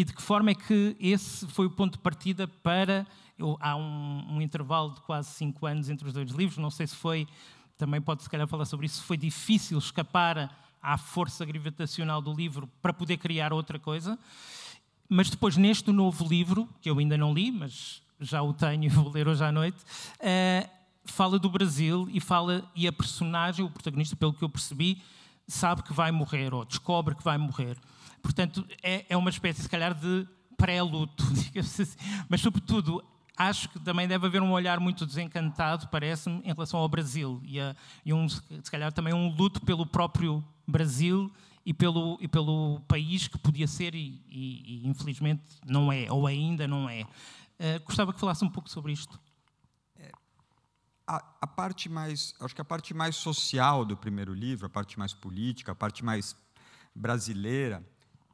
e de que forma é que esse foi o ponto de partida para. Eu, há um, um, intervalo de quase cinco anos entre os dois livros, não sei se foi. Também pode, se calhar, falar sobre isso. Foi difícil escapar à força gravitacional do livro para poder criar outra coisa. Mas depois, neste novo livro, que eu ainda não li, mas já o tenho e vou ler hoje à noite, uh, fala do Brasil e fala e a personagem, o protagonista, pelo que eu percebi, sabe que vai morrer ou descobre que vai morrer. Portanto, é, é uma espécie, se calhar, de pré-luto, digamos assim. Mas, sobretudo, acho que também deve haver um olhar muito desencantado, parece-me, em relação ao Brasil. E, a, e um, se calhar também um luto pelo próprio Brasil e pelo, e pelo país que podia ser e, e, e infelizmente não é, ou ainda não é. Uh, gostava que falasse um pouco sobre isto. A, a, parte mais, acho que a parte mais social do primeiro livro, a parte mais política, a parte mais brasileira,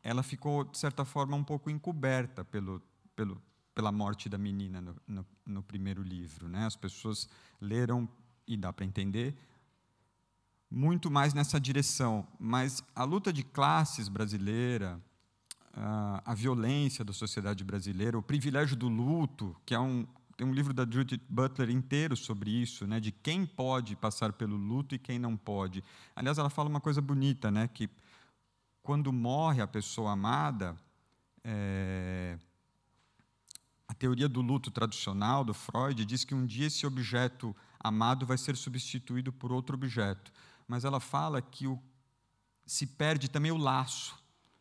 ela ficou, de certa forma, um pouco encoberta pelo, pelo, pela morte da menina no, no, no primeiro livro. Né? As pessoas leram, e dá para entender, muito mais nessa direção. Mas a luta de classes brasileira, a violência da sociedade brasileira, o privilégio do luto, que é um, tem um livro da Judith Butler inteiro sobre isso, né, de quem pode passar pelo luto e quem não pode. Aliás, ela fala uma coisa bonita, né, que quando morre a pessoa amada, é, a teoria do luto tradicional do Freud diz que um dia esse objeto amado vai ser substituído por outro objeto. Mas ela fala que o, se perde também o laço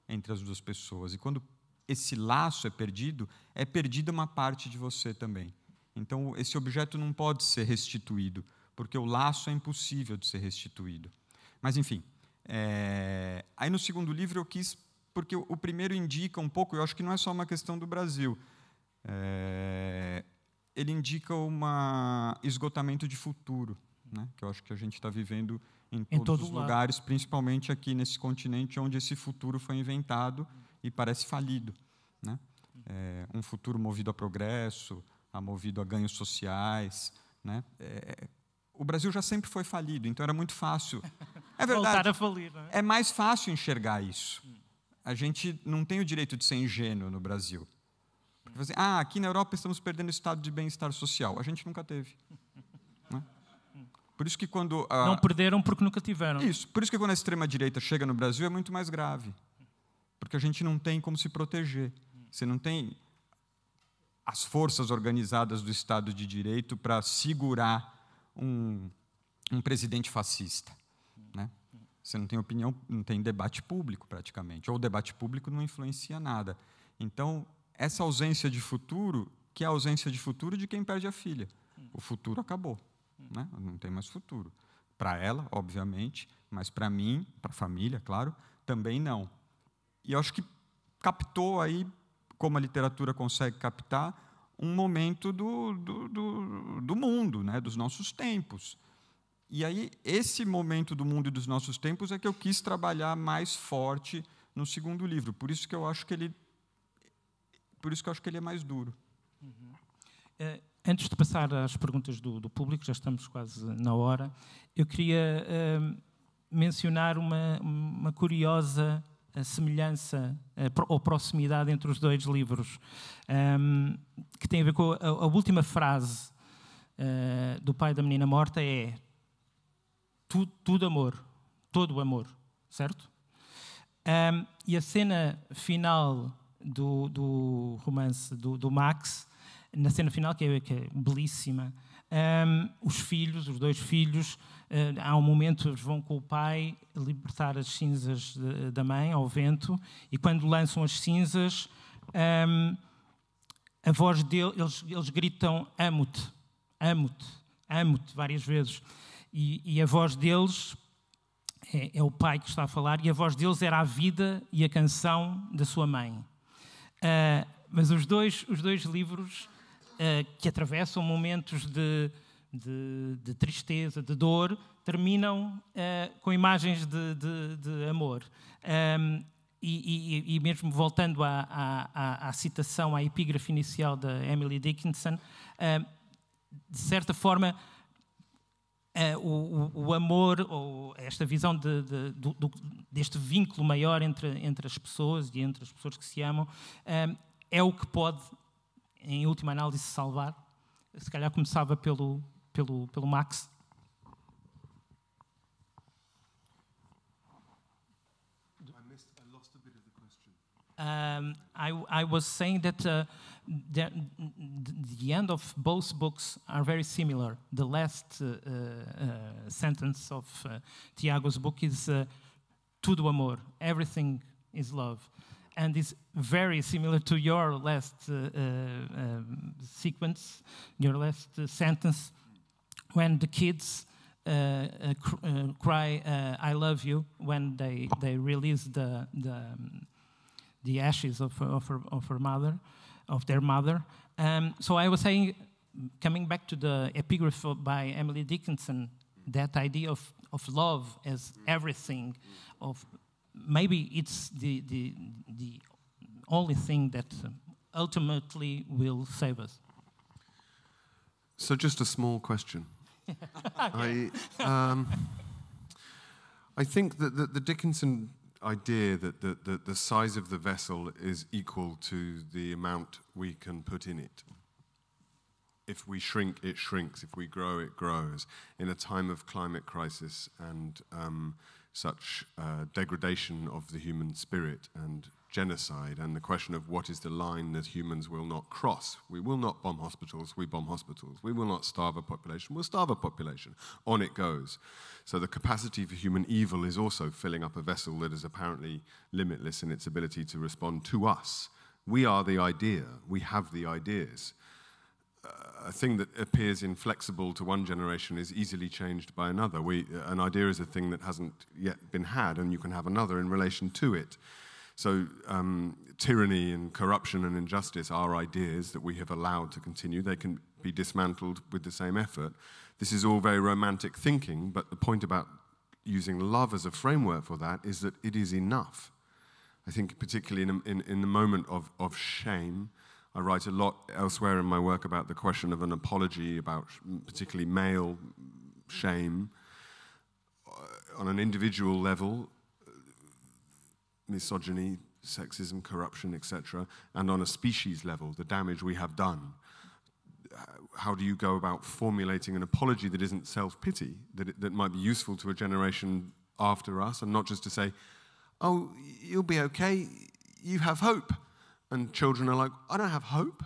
entre as duas pessoas. E quando esse laço é perdido, é perdida uma parte de você também. Então, esse objeto não pode ser restituído, porque o laço é impossível de ser restituído. Mas, enfim, é... Aí, no segundo livro, eu quis, porque o primeiro indica um pouco, eu acho que não é só uma questão do Brasil, é... ele indica um esgotamento de futuro, né? que eu acho que a gente está vivendo em todos, em os lugares, lado. principalmente aqui nesse continente onde esse futuro foi inventado e parece falido. Né? É, um futuro movido a progresso, a movido a ganhos sociais. Né? É, o Brasil já sempre foi falido, então era muito fácil é verdade. voltar a falir. É? é mais fácil enxergar isso. A gente não tem o direito de ser ingênuo no Brasil. Porque você, ah, aqui na Europa estamos perdendo o estado de bem-estar social. A gente nunca teve. Né? Por isso que quando a... não perderam porque nunca tiveram. Isso. Por isso que quando a extrema direita chega no Brasil é muito mais grave, porque a gente não tem como se proteger. Você não tem as forças organizadas do Estado de Direito para segurar um, um presidente fascista. Você não tem opinião, não tem debate público praticamente, ou o debate público não influencia nada. Então, essa ausência de futuro, que é a ausência de futuro de quem perde a filha. O futuro acabou, né? não tem mais futuro. Para ela, obviamente, mas para mim, para a família, claro, também não. E eu acho que captou aí, como a literatura consegue captar, um momento do, do, do, do mundo, né? dos nossos tempos. E aí, esse momento do mundo e dos nossos tempos é que eu quis trabalhar mais forte no segundo livro. Por isso que eu acho que ele, por isso que eu acho que ele é mais duro. Uhum. É, antes de passar às perguntas do, do, público, já estamos quase na hora, eu queria é, mencionar uma, uma curiosa eh, semelhança eh, ou proximidade entre os dois livros, ehm, que tem a ver com a, a última frase uh, do pai da menina morta é tudo, tudo amor, todo o amor, certo? Um, e a cena final do, do romance do, do, Max, na cena final, que é, que é belíssima, um, os filhos, os dois filhos, uh, há um momento eles vão com o pai libertar as cinzas de, da mãe ao vento, e quando lançam as cinzas, um, a voz deles, eles, eles gritam amo-te, amo-te, amo-te, várias vezes. E, e a voz deles é, é, o pai que está a falar, e a voz deles era a vida e a canção da sua mãe. Uh, mas os dois, os dois livros uh, que atravessam momentos de, de, de, tristeza, de dor, terminam uh, com imagens de, de, de amor. Um, e, e, e, mesmo voltando à, à, à, citação, à epígrafe inicial da Emily Dickinson, de certa forma eh, o, o, amor, ou esta visão de, de, do, deste vínculo maior entre, entre as pessoas e entre as pessoas que se amam, eh, é o que pode, em última análise, salvar. Se calhar começava pelo, pelo, pelo Max. Um, I, I was saying that uh, the, the end of both books are very similar. The last uh, uh, sentence of uh, Tiago's book is uh, Tudo amor, everything is love. And is very similar to your last uh, uh, um, sequence, your last sentence, when the kids uh, uh, cr uh, cry "I love you" when they they release the the, um, the ashes of of her, of her mother, of their mother. Um, so I was saying, coming back to the epigraph by Emily Dickinson, that idea of, of love as mm. everything, of maybe it's the, the, the only thing that ultimately will save us. So just a small question. I, um, I think that the, the Dickinson idea that the, the, the size of the vessel is equal to the amount we can put in it. If we shrink, it shrinks. If we grow, it grows. In a time of climate crisis and um, such uh, degradation of the human spirit and genocide and the question of what is the line that humans will not cross. We will not bomb hospitals, we bomb hospitals. We will not starve a population, we'll starve a population. On it goes. So the capacity for human evil is also filling up a vessel that is apparently limitless in its ability to respond to us. We are the idea, we have the ideas. Uh, a thing that appears inflexible to one generation is easily changed by another. We, an idea is a thing that hasn't yet been had, and you can have another in relation to it. So um, tyranny and corruption and injustice are ideas that we have allowed to continue. They can be dismantled with the same effort. This is all very romantic thinking, but the point about using love as a framework for that is that it is enough. I think, particularly in, in, in the moment of, of shame, I write a lot elsewhere in my work about the question of an apology, about particularly male shame uh, on an individual level misogyny, sexism, corruption, etc., and on a species level, the damage we have done. Uh, how do you go about formulating an apology that isn't self-pity, that, that might be useful to a generation after us, and not just to say, oh, you'll be okay, you have hope. And children are like, I don't have hope,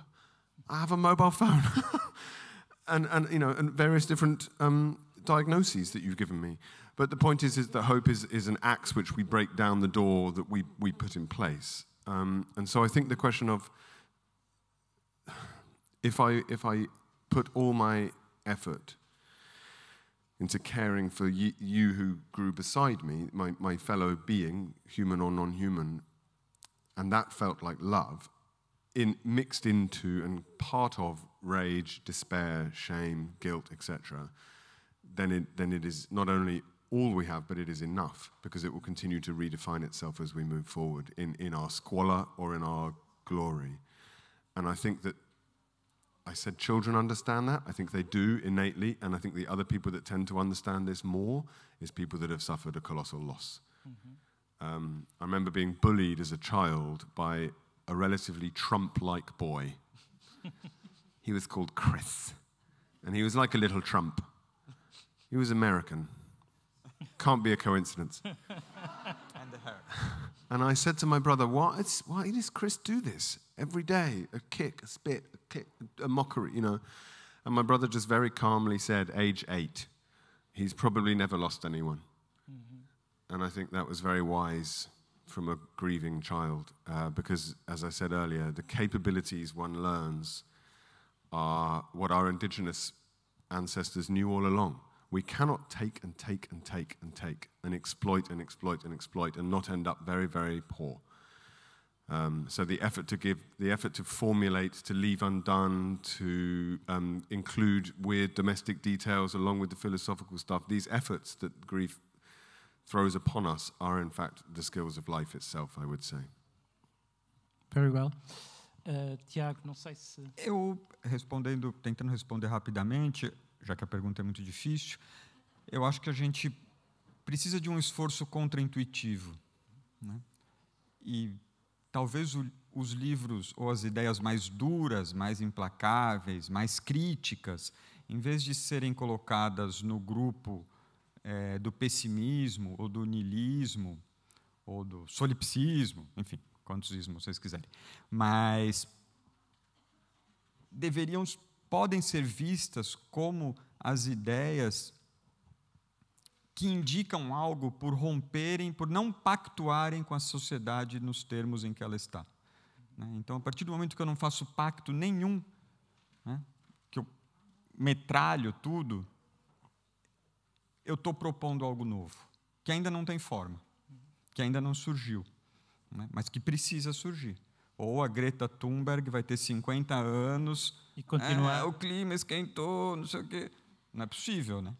I have a mobile phone. and, and, you know, and various different um, diagnoses that you've given me. But the point is, is that hope is, is an axe which we break down the door that we, we put in place. Um, and so I think the question of if I, if I put all my effort into caring for you who grew beside me, my, my fellow being, human or non human, and that felt like love, in, mixed into and part of rage, despair, shame, guilt, etc then it, then it is not only all we have, but it is enough because it will continue to redefine itself as we move forward in, in our squalor or in our glory. And I think that I said children understand that. I think they do innately. And I think the other people that tend to understand this more is people that have suffered a colossal loss. Mm -hmm. um, I remember being bullied as a child by a relatively Trump like boy. he was called Chris. And he was like a little Trump. He was American. Can't be a coincidence. and a And I said to my brother, why, why does Chris do this every day? A kick, a spit, a kick, a mockery, you know? And my brother just very calmly said, age eight. He's probably never lost anyone. Mm-hmm. And I think that was very wise from a grieving child uh, because, as I said earlier, the capabilities one learns are what our indigenous ancestors knew all along. We cannot take and take and take and take and exploit and exploit and exploit and not end up very, very poor. Um, so the effort to give, the effort to formulate, to leave undone, to um, include weird domestic details along with the philosophical stuff, these efforts that grief throws upon us are in fact the skills of life itself, I would say. Very well. Uh, Tiago, não sei se... Eu, respondendo, tentando responder rapidamente, já que a pergunta é muito difícil, eu acho que a gente precisa de um esforço contraintuitivo. Né? E talvez o, os livros ou as ideias mais duras, mais implacáveis, mais críticas, em vez de serem colocadas no grupo é, do pessimismo ou do nilismo ou do solipsismo, enfim, quantos ismos vocês quiserem, mas deveriam podem ser vistas como as ideias que indicam algo por romperem, por não pactuarem com a sociedade nos termos em que ela está. Né? Então, a partir do momento que eu não faço pacto nenhum, né, que eu metralho tudo, eu estou propondo algo novo, que ainda não tem forma, que ainda não surgiu, né, mas que precisa surgir. Ou a Greta Thunberg vai ter 50 anos. E continuar. É, é, o clima esquentou, não sei o quê. Não é possível, né?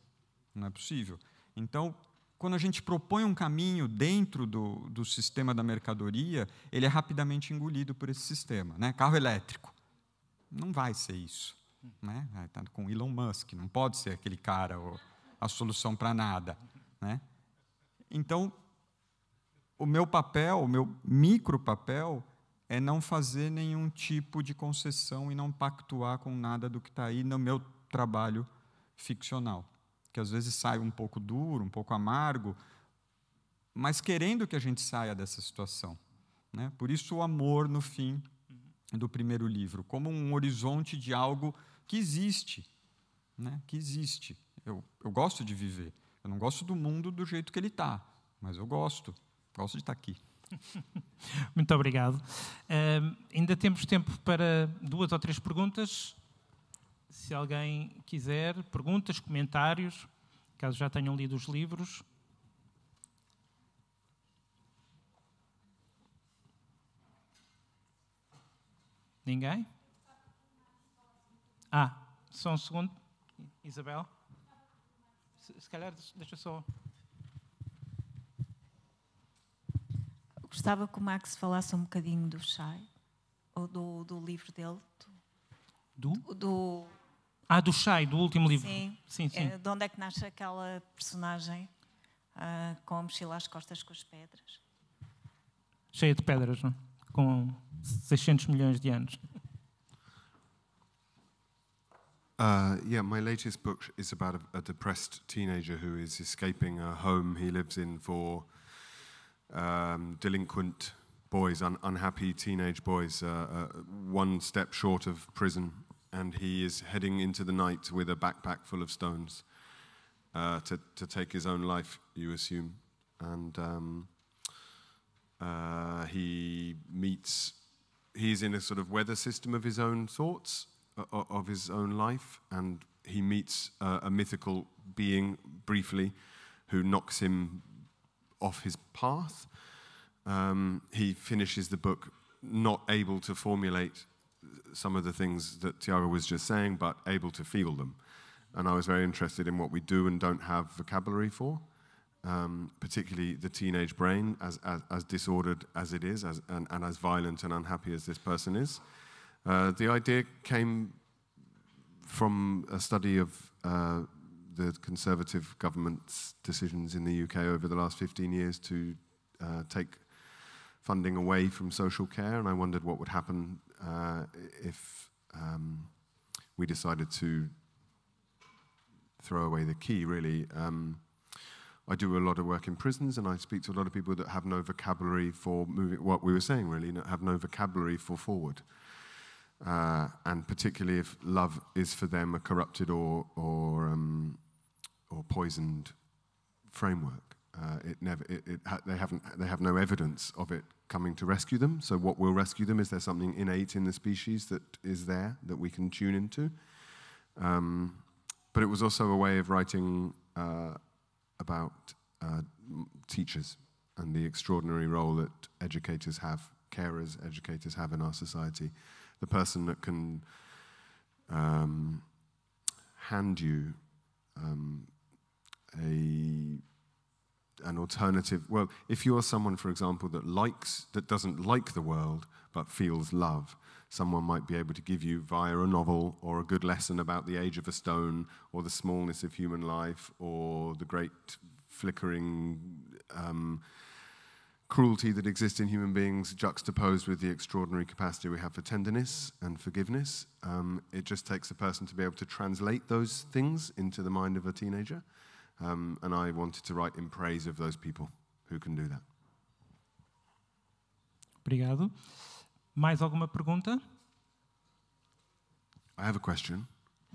Não é possível. Então, quando a gente propõe um caminho dentro do, do sistema da mercadoria, ele é rapidamente engolido por esse sistema. Né? Carro elétrico. Não vai ser isso. Né? É, tá com Elon Musk, não pode ser aquele cara a solução para nada. Né? Então, o meu papel, o meu micro papel, é não fazer nenhum tipo de concessão e não pactuar com nada do que está aí no meu trabalho ficcional, que às vezes sai um pouco duro, um pouco amargo, mas querendo que a gente saia dessa situação. Né? Por isso o amor no fim do primeiro livro, como um horizonte de algo que existe, né? que existe. Eu, eu gosto de viver. Eu não gosto do mundo do jeito que ele está, mas eu gosto. Gosto de estar tá aqui. Muito obrigado. Uh, ainda temos tempo para duas ou três perguntas. Se alguém quiser, perguntas, comentários, caso já tenham lido os livros. Ninguém? Ah, só um segundo. Isabel? Se, se calhar, deixa só. Gostava que o Max falasse um bocadinho do Chai, ou do, do livro dele. Do? do? do... Ah, do Chai, do último livro. Sim, sim. sim. Eh, de onde é que nasce aquela personagem uh, com a mochila às costas com as pedras? Cheia de pedras, não? com 600 milhões de anos. Uh, yeah, my latest book is about a, a depressed teenager who is escaping a home he lives in for um, delinquent boys, un unhappy teenage boys, uh, uh, one step short of prison. And he is heading into the night with a backpack full of stones uh, to, to take his own life, you assume. And um, uh, he meets, he's in a sort of weather system of his own thoughts, of his own life, and he meets uh, a mythical being briefly who knocks him off his path. Um, he finishes the book not able to formulate some of the things that Tiago was just saying, but able to feel them. And I was very interested in what we do and don't have vocabulary for, um, particularly the teenage brain, as, as, as disordered as it is, as, and, and, as violent and unhappy as this person is. Uh, the idea came from a study of uh, the Conservative government's decisions in the UK over the last 15 years to uh, take funding away from social care, and I wondered what would happen uh, if um, we decided to throw away the key, really. Um, I do a lot of work in prisons, and I speak to a lot of people that have no vocabulary for moving, what we were saying, really, have no vocabulary for forward. Uh, and particularly if love is for them a corrupted or, or um, or poisoned framework. Uh, it never, it, it ha they, haven't, they have no evidence of it coming to rescue them. So what will rescue them? Is there something innate in the species that is there that we can tune into? Um, but it was also a way of writing uh, about uh, teachers and the extraordinary role that educators have, carers, educators have in our society. The person that can um, hand you um, a an alternative. Well, if you're someone, for example, that likes that doesn't like the world but feels love, someone might be able to give you via a novel or a good lesson about the age of a stone or the smallness of human life or the great flickering um, cruelty that exists in human beings juxtaposed with the extraordinary capacity we have for tenderness and forgiveness. Um, it just takes a person to be able to translate those things into the mind of a teenager. Um, and I wanted to write in praise of those people who can do that. Obrigado. Mais alguma pergunta? I have a question.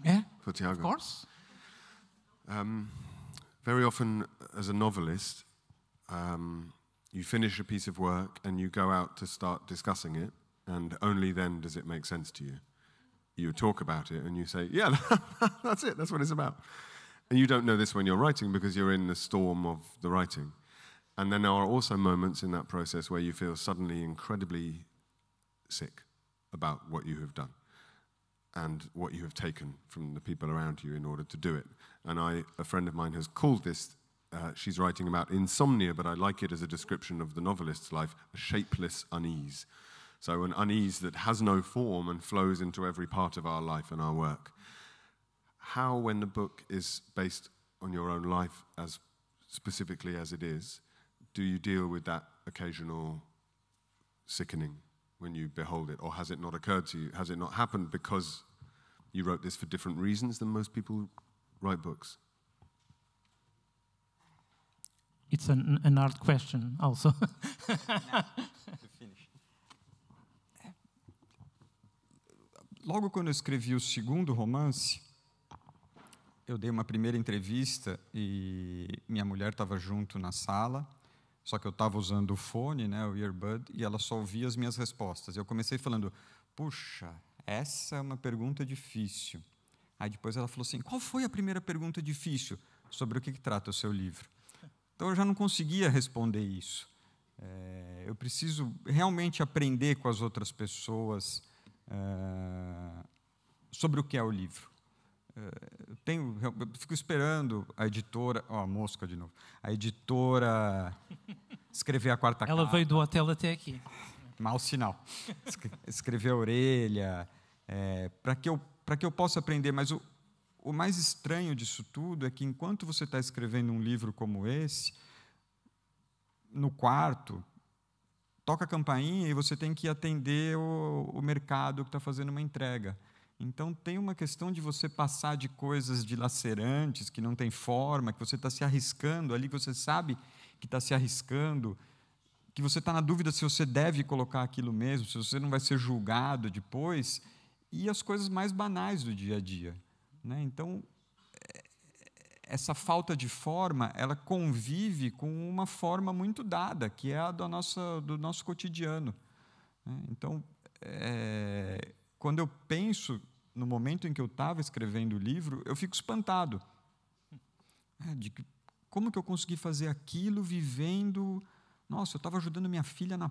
Yeah. For Tiago. Of course. Um, very often, as a novelist, um, you finish a piece of work and you go out to start discussing it, and only then does it make sense to you. You talk about it and you say, Yeah, that's it, that's what it's about. And you don't know this when you're writing because you're in the storm of the writing. And then there are also moments in that process where you feel suddenly incredibly sick about what you have done and what you have taken from the people around you in order to do it. And I, a friend of mine has called this, uh, she's writing about insomnia, but I like it as a description of the novelist's life, a shapeless unease. So an unease that has no form and flows into every part of our life and our work how, when the book is based on your own life as specifically as it is, do you deal with that occasional sickening when you behold it? Or has it not occurred to you? Has it not happened because you wrote this for different reasons than most people write books? It's an, an art question, also. Logo quando eu escrevi o segundo romance, eu dei uma primeira entrevista e minha mulher estava junto na sala, só que eu estava usando o fone, né, o earbud, e ela só ouvia as minhas respostas. Eu comecei falando, puxa, essa é uma pergunta difícil. Aí depois ela falou assim, qual foi a primeira pergunta difícil? Sobre o que, que trata o seu livro. Então eu já não conseguia responder isso. É, eu preciso realmente aprender com as outras pessoas é, sobre o que é o livro. Eu, eh, tenho, eu fico esperando a editora, ó, oh, a mosca de novo, a editora escrever a quarta Ela Ela veio do hotel até aqui. Mal sinal. Escrever a orelha, é, eh, para que, eu, que eu possa aprender. Mas o, o mais estranho disso tudo é que, enquanto você está escrevendo um livro como esse, no quarto, toca a campainha e você tem que atender o, o mercado que está fazendo uma entrega. Então tem uma questão de você passar de coisas dilacerantes, que não tem forma, que você está se arriscando, ali que você sabe que está se arriscando, que você está na dúvida se você deve colocar aquilo mesmo, se você não vai ser julgado depois, e as coisas mais banais do dia a dia. Né? Então, é, essa falta de forma, ela convive com uma forma muito dada, que é a do nosso, do nosso cotidiano. Né? Então, é, quando eu penso no momento em que eu estava escrevendo o livro, eu fico espantado. É, de que, como que eu consegui fazer aquilo vivendo. Nossa, eu estava ajudando minha filha a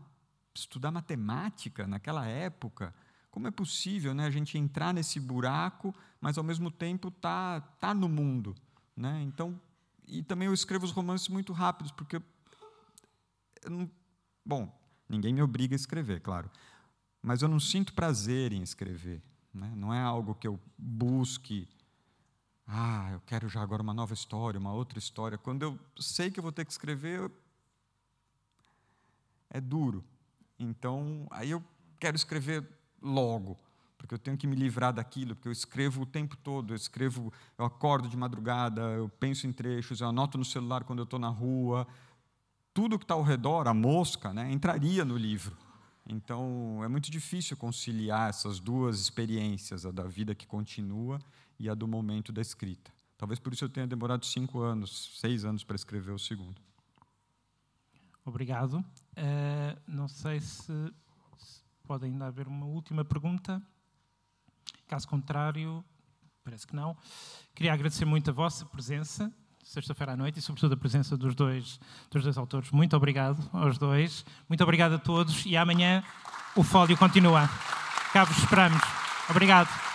estudar matemática naquela época. Como é possível né, a gente entrar nesse buraco, mas ao mesmo tempo tá, tá no mundo? Né? Então, e também eu escrevo os romances muito rápidos, porque. Eu, eu não, bom, ninguém me obriga a escrever, claro mas eu não sinto prazer em escrever. Né? Não é algo que eu busque. Ah, eu quero já agora uma nova história, uma outra história. Quando eu sei que eu vou ter que escrever, eu... é duro. Então, aí eu quero escrever logo, porque eu tenho que me livrar daquilo, porque eu escrevo o tempo todo, eu escrevo, eu acordo de madrugada, eu penso em trechos, eu anoto no celular quando eu estou na rua. Tudo que está ao redor, a mosca, né, entraria no livro. Então, é muito difícil conciliar essas duas experiências, a da vida que continua e a do momento da escrita. Talvez por isso eu tenha demorado cinco anos, seis anos para escrever o segundo. Obrigado. Uh, não sei se, se pode ainda haver uma última pergunta. Caso contrário, parece que não. Queria agradecer muito a vossa presença sexta-feira à noite e, sobretudo, a presença dos dois, dos dois autores. Muito obrigado aos dois. Muito obrigado a todos e amanhã o fólio continua. Cá vos esperamos. Obrigado.